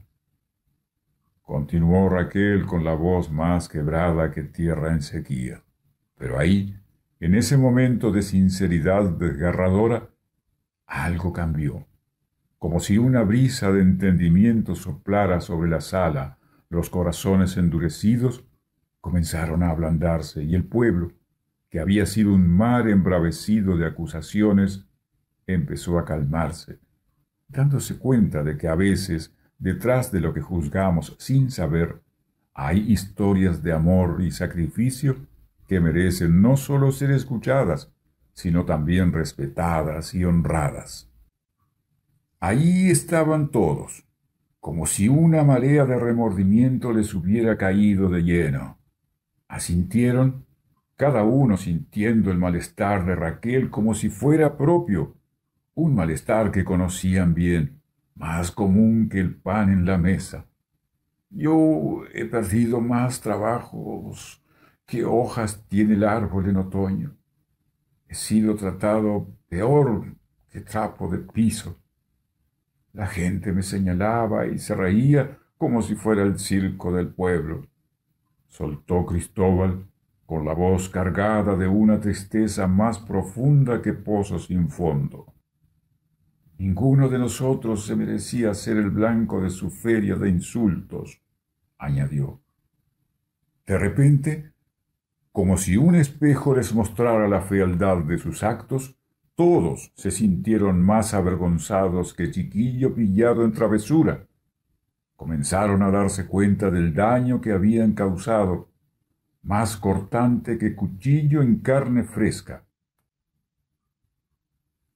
Continuó Raquel con la voz más quebrada que tierra en sequía. Pero ahí, en ese momento de sinceridad desgarradora, algo cambió, como si una brisa de entendimiento soplara sobre la sala, los corazones endurecidos comenzaron a ablandarse y el pueblo, que había sido un mar embravecido de acusaciones, empezó a calmarse, dándose cuenta de que a veces, detrás de lo que juzgamos sin saber, hay historias de amor y sacrificio que merecen no solo ser escuchadas, sino también respetadas y honradas. Ahí estaban todos, como si una marea de remordimiento les hubiera caído de lleno. Asintieron, cada uno sintiendo el malestar de Raquel como si fuera propio, un malestar que conocían bien, más común que el pan en la mesa. Yo he perdido más trabajos que hojas tiene el árbol en otoño. He sido tratado peor que trapo de piso. La gente me señalaba y se reía como si fuera el circo del pueblo. Soltó Cristóbal con la voz cargada de una tristeza más profunda que pozo sin fondo. Ninguno de nosotros se merecía ser el blanco de su feria de insultos, añadió. De repente, como si un espejo les mostrara la fealdad de sus actos, todos se sintieron más avergonzados que chiquillo pillado en travesura. Comenzaron a darse cuenta del daño que habían causado, más cortante que cuchillo en carne fresca.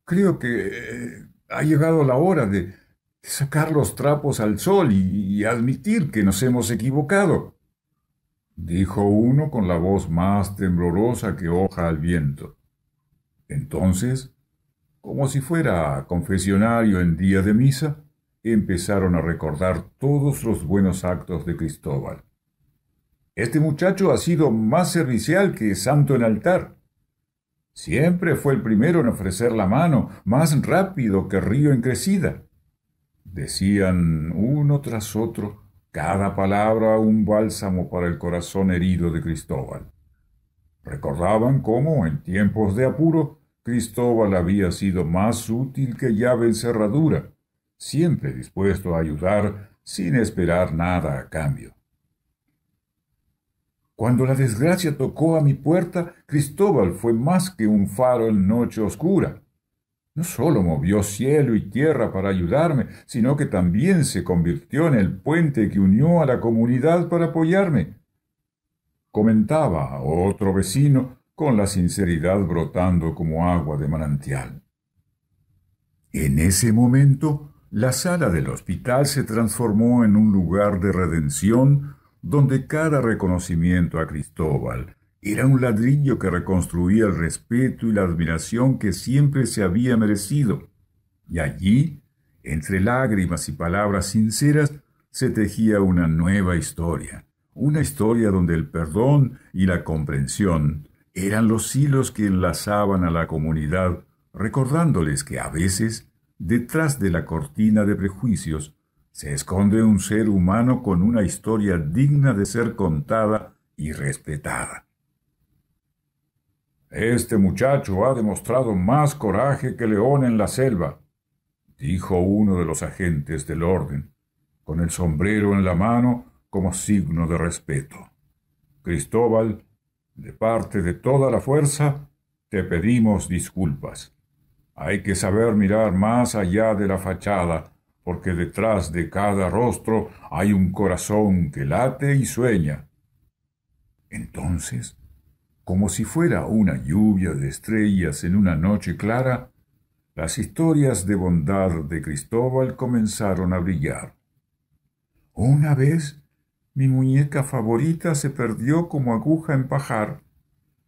Creo que eh, ha llegado la hora de sacar los trapos al sol y admitir que nos hemos equivocado, dijo uno con la voz más temblorosa que hoja al viento. Entonces como si fuera confesionario en día de misa, empezaron a recordar todos los buenos actos de Cristóbal. Este muchacho ha sido más servicial que santo en altar. Siempre fue el primero en ofrecer la mano, más rápido que río en crecida. Decían uno tras otro, cada palabra un bálsamo para el corazón herido de Cristóbal. Recordaban cómo, en tiempos de apuro, Cristóbal había sido más útil que llave en cerradura, siempre dispuesto a ayudar sin esperar nada a cambio. Cuando la desgracia tocó a mi puerta, Cristóbal fue más que un faro en noche oscura. No solo movió cielo y tierra para ayudarme, sino que también se convirtió en el puente que unió a la comunidad para apoyarme. Comentaba a otro vecino con la sinceridad brotando como agua de manantial. En ese momento, la sala del hospital se transformó en un lugar de redención donde cada reconocimiento a Cristóbal era un ladrillo que reconstruía el respeto y la admiración que siempre se había merecido. Y allí, entre lágrimas y palabras sinceras, se tejía una nueva historia, una historia donde el perdón y la comprensión eran los hilos que enlazaban a la comunidad, recordándoles que a veces, detrás de la cortina de prejuicios, se esconde un ser humano con una historia digna de ser contada y respetada. Este muchacho ha demostrado más coraje que león en la selva, dijo uno de los agentes del orden, con el sombrero en la mano como signo de respeto. Cristóbal de parte de toda la fuerza, te pedimos disculpas. Hay que saber mirar más allá de la fachada, porque detrás de cada rostro hay un corazón que late y sueña. Entonces, como si fuera una lluvia de estrellas en una noche clara, las historias de bondad de Cristóbal comenzaron a brillar. Una vez mi muñeca favorita se perdió como aguja en pajar.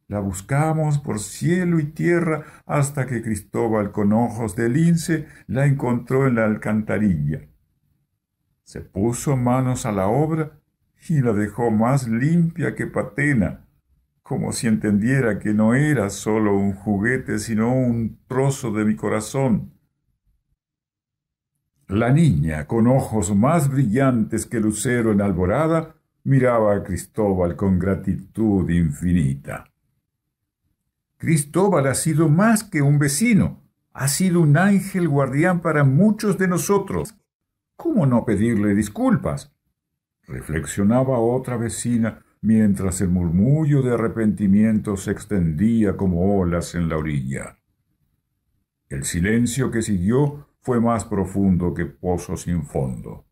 La buscamos por cielo y tierra hasta que Cristóbal con ojos de lince la encontró en la alcantarilla. Se puso manos a la obra y la dejó más limpia que patena, como si entendiera que no era solo un juguete, sino un trozo de mi corazón, la niña, con ojos más brillantes que lucero en alborada, miraba a Cristóbal con gratitud infinita. Cristóbal ha sido más que un vecino, ha sido un ángel guardián para muchos de nosotros. ¿Cómo no pedirle disculpas? reflexionaba otra vecina mientras el murmullo de arrepentimiento se extendía como olas en la orilla. El silencio que siguió fue más profundo que pozo sin fondo.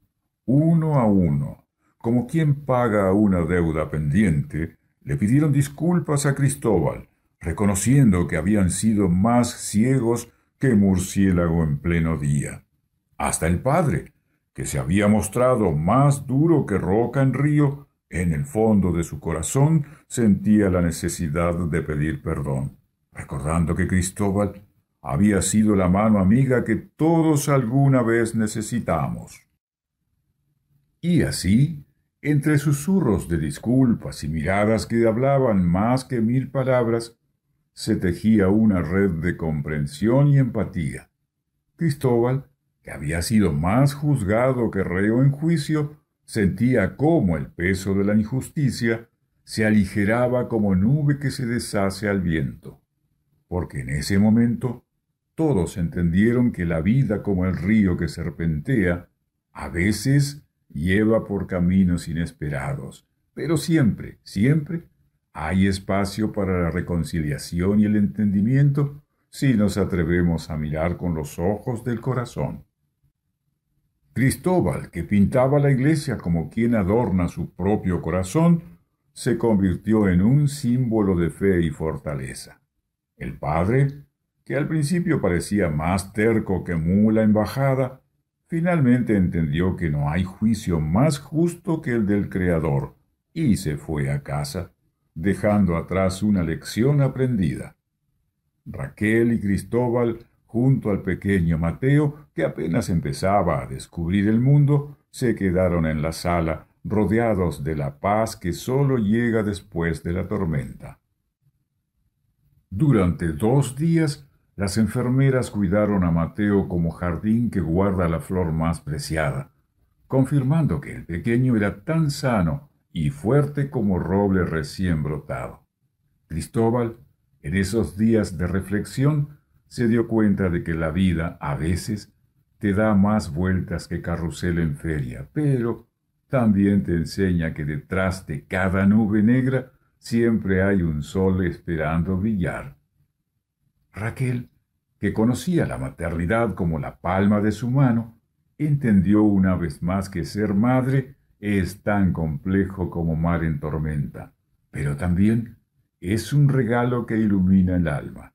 Uno a uno, como quien paga una deuda pendiente, le pidieron disculpas a Cristóbal, reconociendo que habían sido más ciegos que murciélago en pleno día. Hasta el padre, que se había mostrado más duro que roca en río, en el fondo de su corazón sentía la necesidad de pedir perdón, recordando que Cristóbal había sido la mano amiga que todos alguna vez necesitamos. Y así, entre susurros de disculpas y miradas que hablaban más que mil palabras, se tejía una red de comprensión y empatía. Cristóbal, que había sido más juzgado que reo en juicio, sentía cómo el peso de la injusticia se aligeraba como nube que se deshace al viento, porque en ese momento todos entendieron que la vida como el río que serpentea, a veces lleva por caminos inesperados, pero siempre, siempre hay espacio para la reconciliación y el entendimiento si nos atrevemos a mirar con los ojos del corazón. Cristóbal, que pintaba la iglesia como quien adorna su propio corazón, se convirtió en un símbolo de fe y fortaleza. El Padre que al principio parecía más terco que mula embajada, finalmente entendió que no hay juicio más justo que el del Creador, y se fue a casa, dejando atrás una lección aprendida. Raquel y Cristóbal, junto al pequeño Mateo, que apenas empezaba a descubrir el mundo, se quedaron en la sala, rodeados de la paz que sólo llega después de la tormenta. Durante dos días las enfermeras cuidaron a Mateo como jardín que guarda la flor más preciada, confirmando que el pequeño era tan sano y fuerte como roble recién brotado. Cristóbal, en esos días de reflexión, se dio cuenta de que la vida a veces te da más vueltas que carrusel en feria, pero también te enseña que detrás de cada nube negra siempre hay un sol esperando brillar Raquel, que conocía la maternidad como la palma de su mano, entendió una vez más que ser madre es tan complejo como mar en tormenta, pero también es un regalo que ilumina el alma.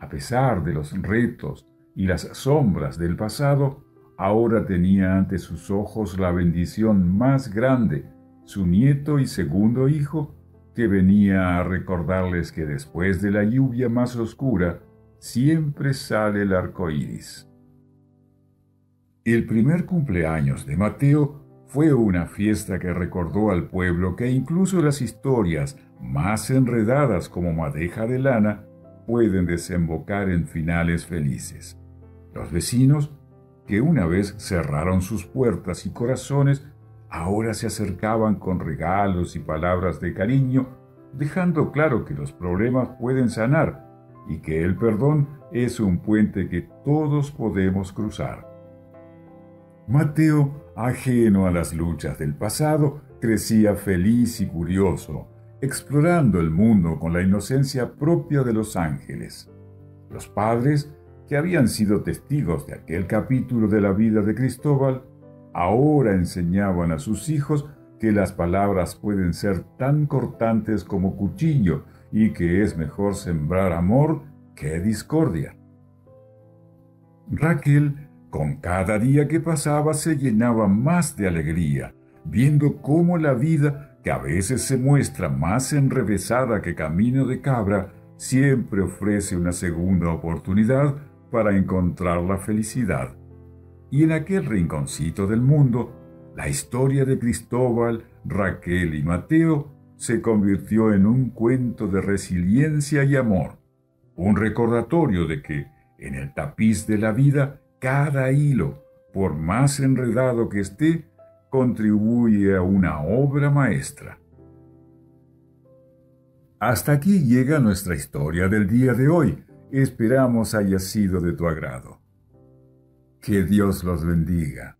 A pesar de los retos y las sombras del pasado, ahora tenía ante sus ojos la bendición más grande, su nieto y segundo hijo, que venía a recordarles que después de la lluvia más oscura, siempre sale el arco iris. El primer cumpleaños de Mateo fue una fiesta que recordó al pueblo que incluso las historias más enredadas como madeja de lana pueden desembocar en finales felices. Los vecinos, que una vez cerraron sus puertas y corazones, ahora se acercaban con regalos y palabras de cariño, dejando claro que los problemas pueden sanar y que el perdón es un puente que todos podemos cruzar. Mateo, ajeno a las luchas del pasado, crecía feliz y curioso, explorando el mundo con la inocencia propia de los ángeles. Los padres, que habían sido testigos de aquel capítulo de la vida de Cristóbal, ahora enseñaban a sus hijos que las palabras pueden ser tan cortantes como cuchillo y que es mejor sembrar amor que discordia. Raquel, con cada día que pasaba, se llenaba más de alegría, viendo cómo la vida, que a veces se muestra más enrevesada que camino de cabra, siempre ofrece una segunda oportunidad para encontrar la felicidad. Y en aquel rinconcito del mundo, la historia de Cristóbal, Raquel y Mateo se convirtió en un cuento de resiliencia y amor, un recordatorio de que, en el tapiz de la vida, cada hilo, por más enredado que esté, contribuye a una obra maestra. Hasta aquí llega nuestra historia del día de hoy. Esperamos haya sido de tu agrado. Que Dios los bendiga.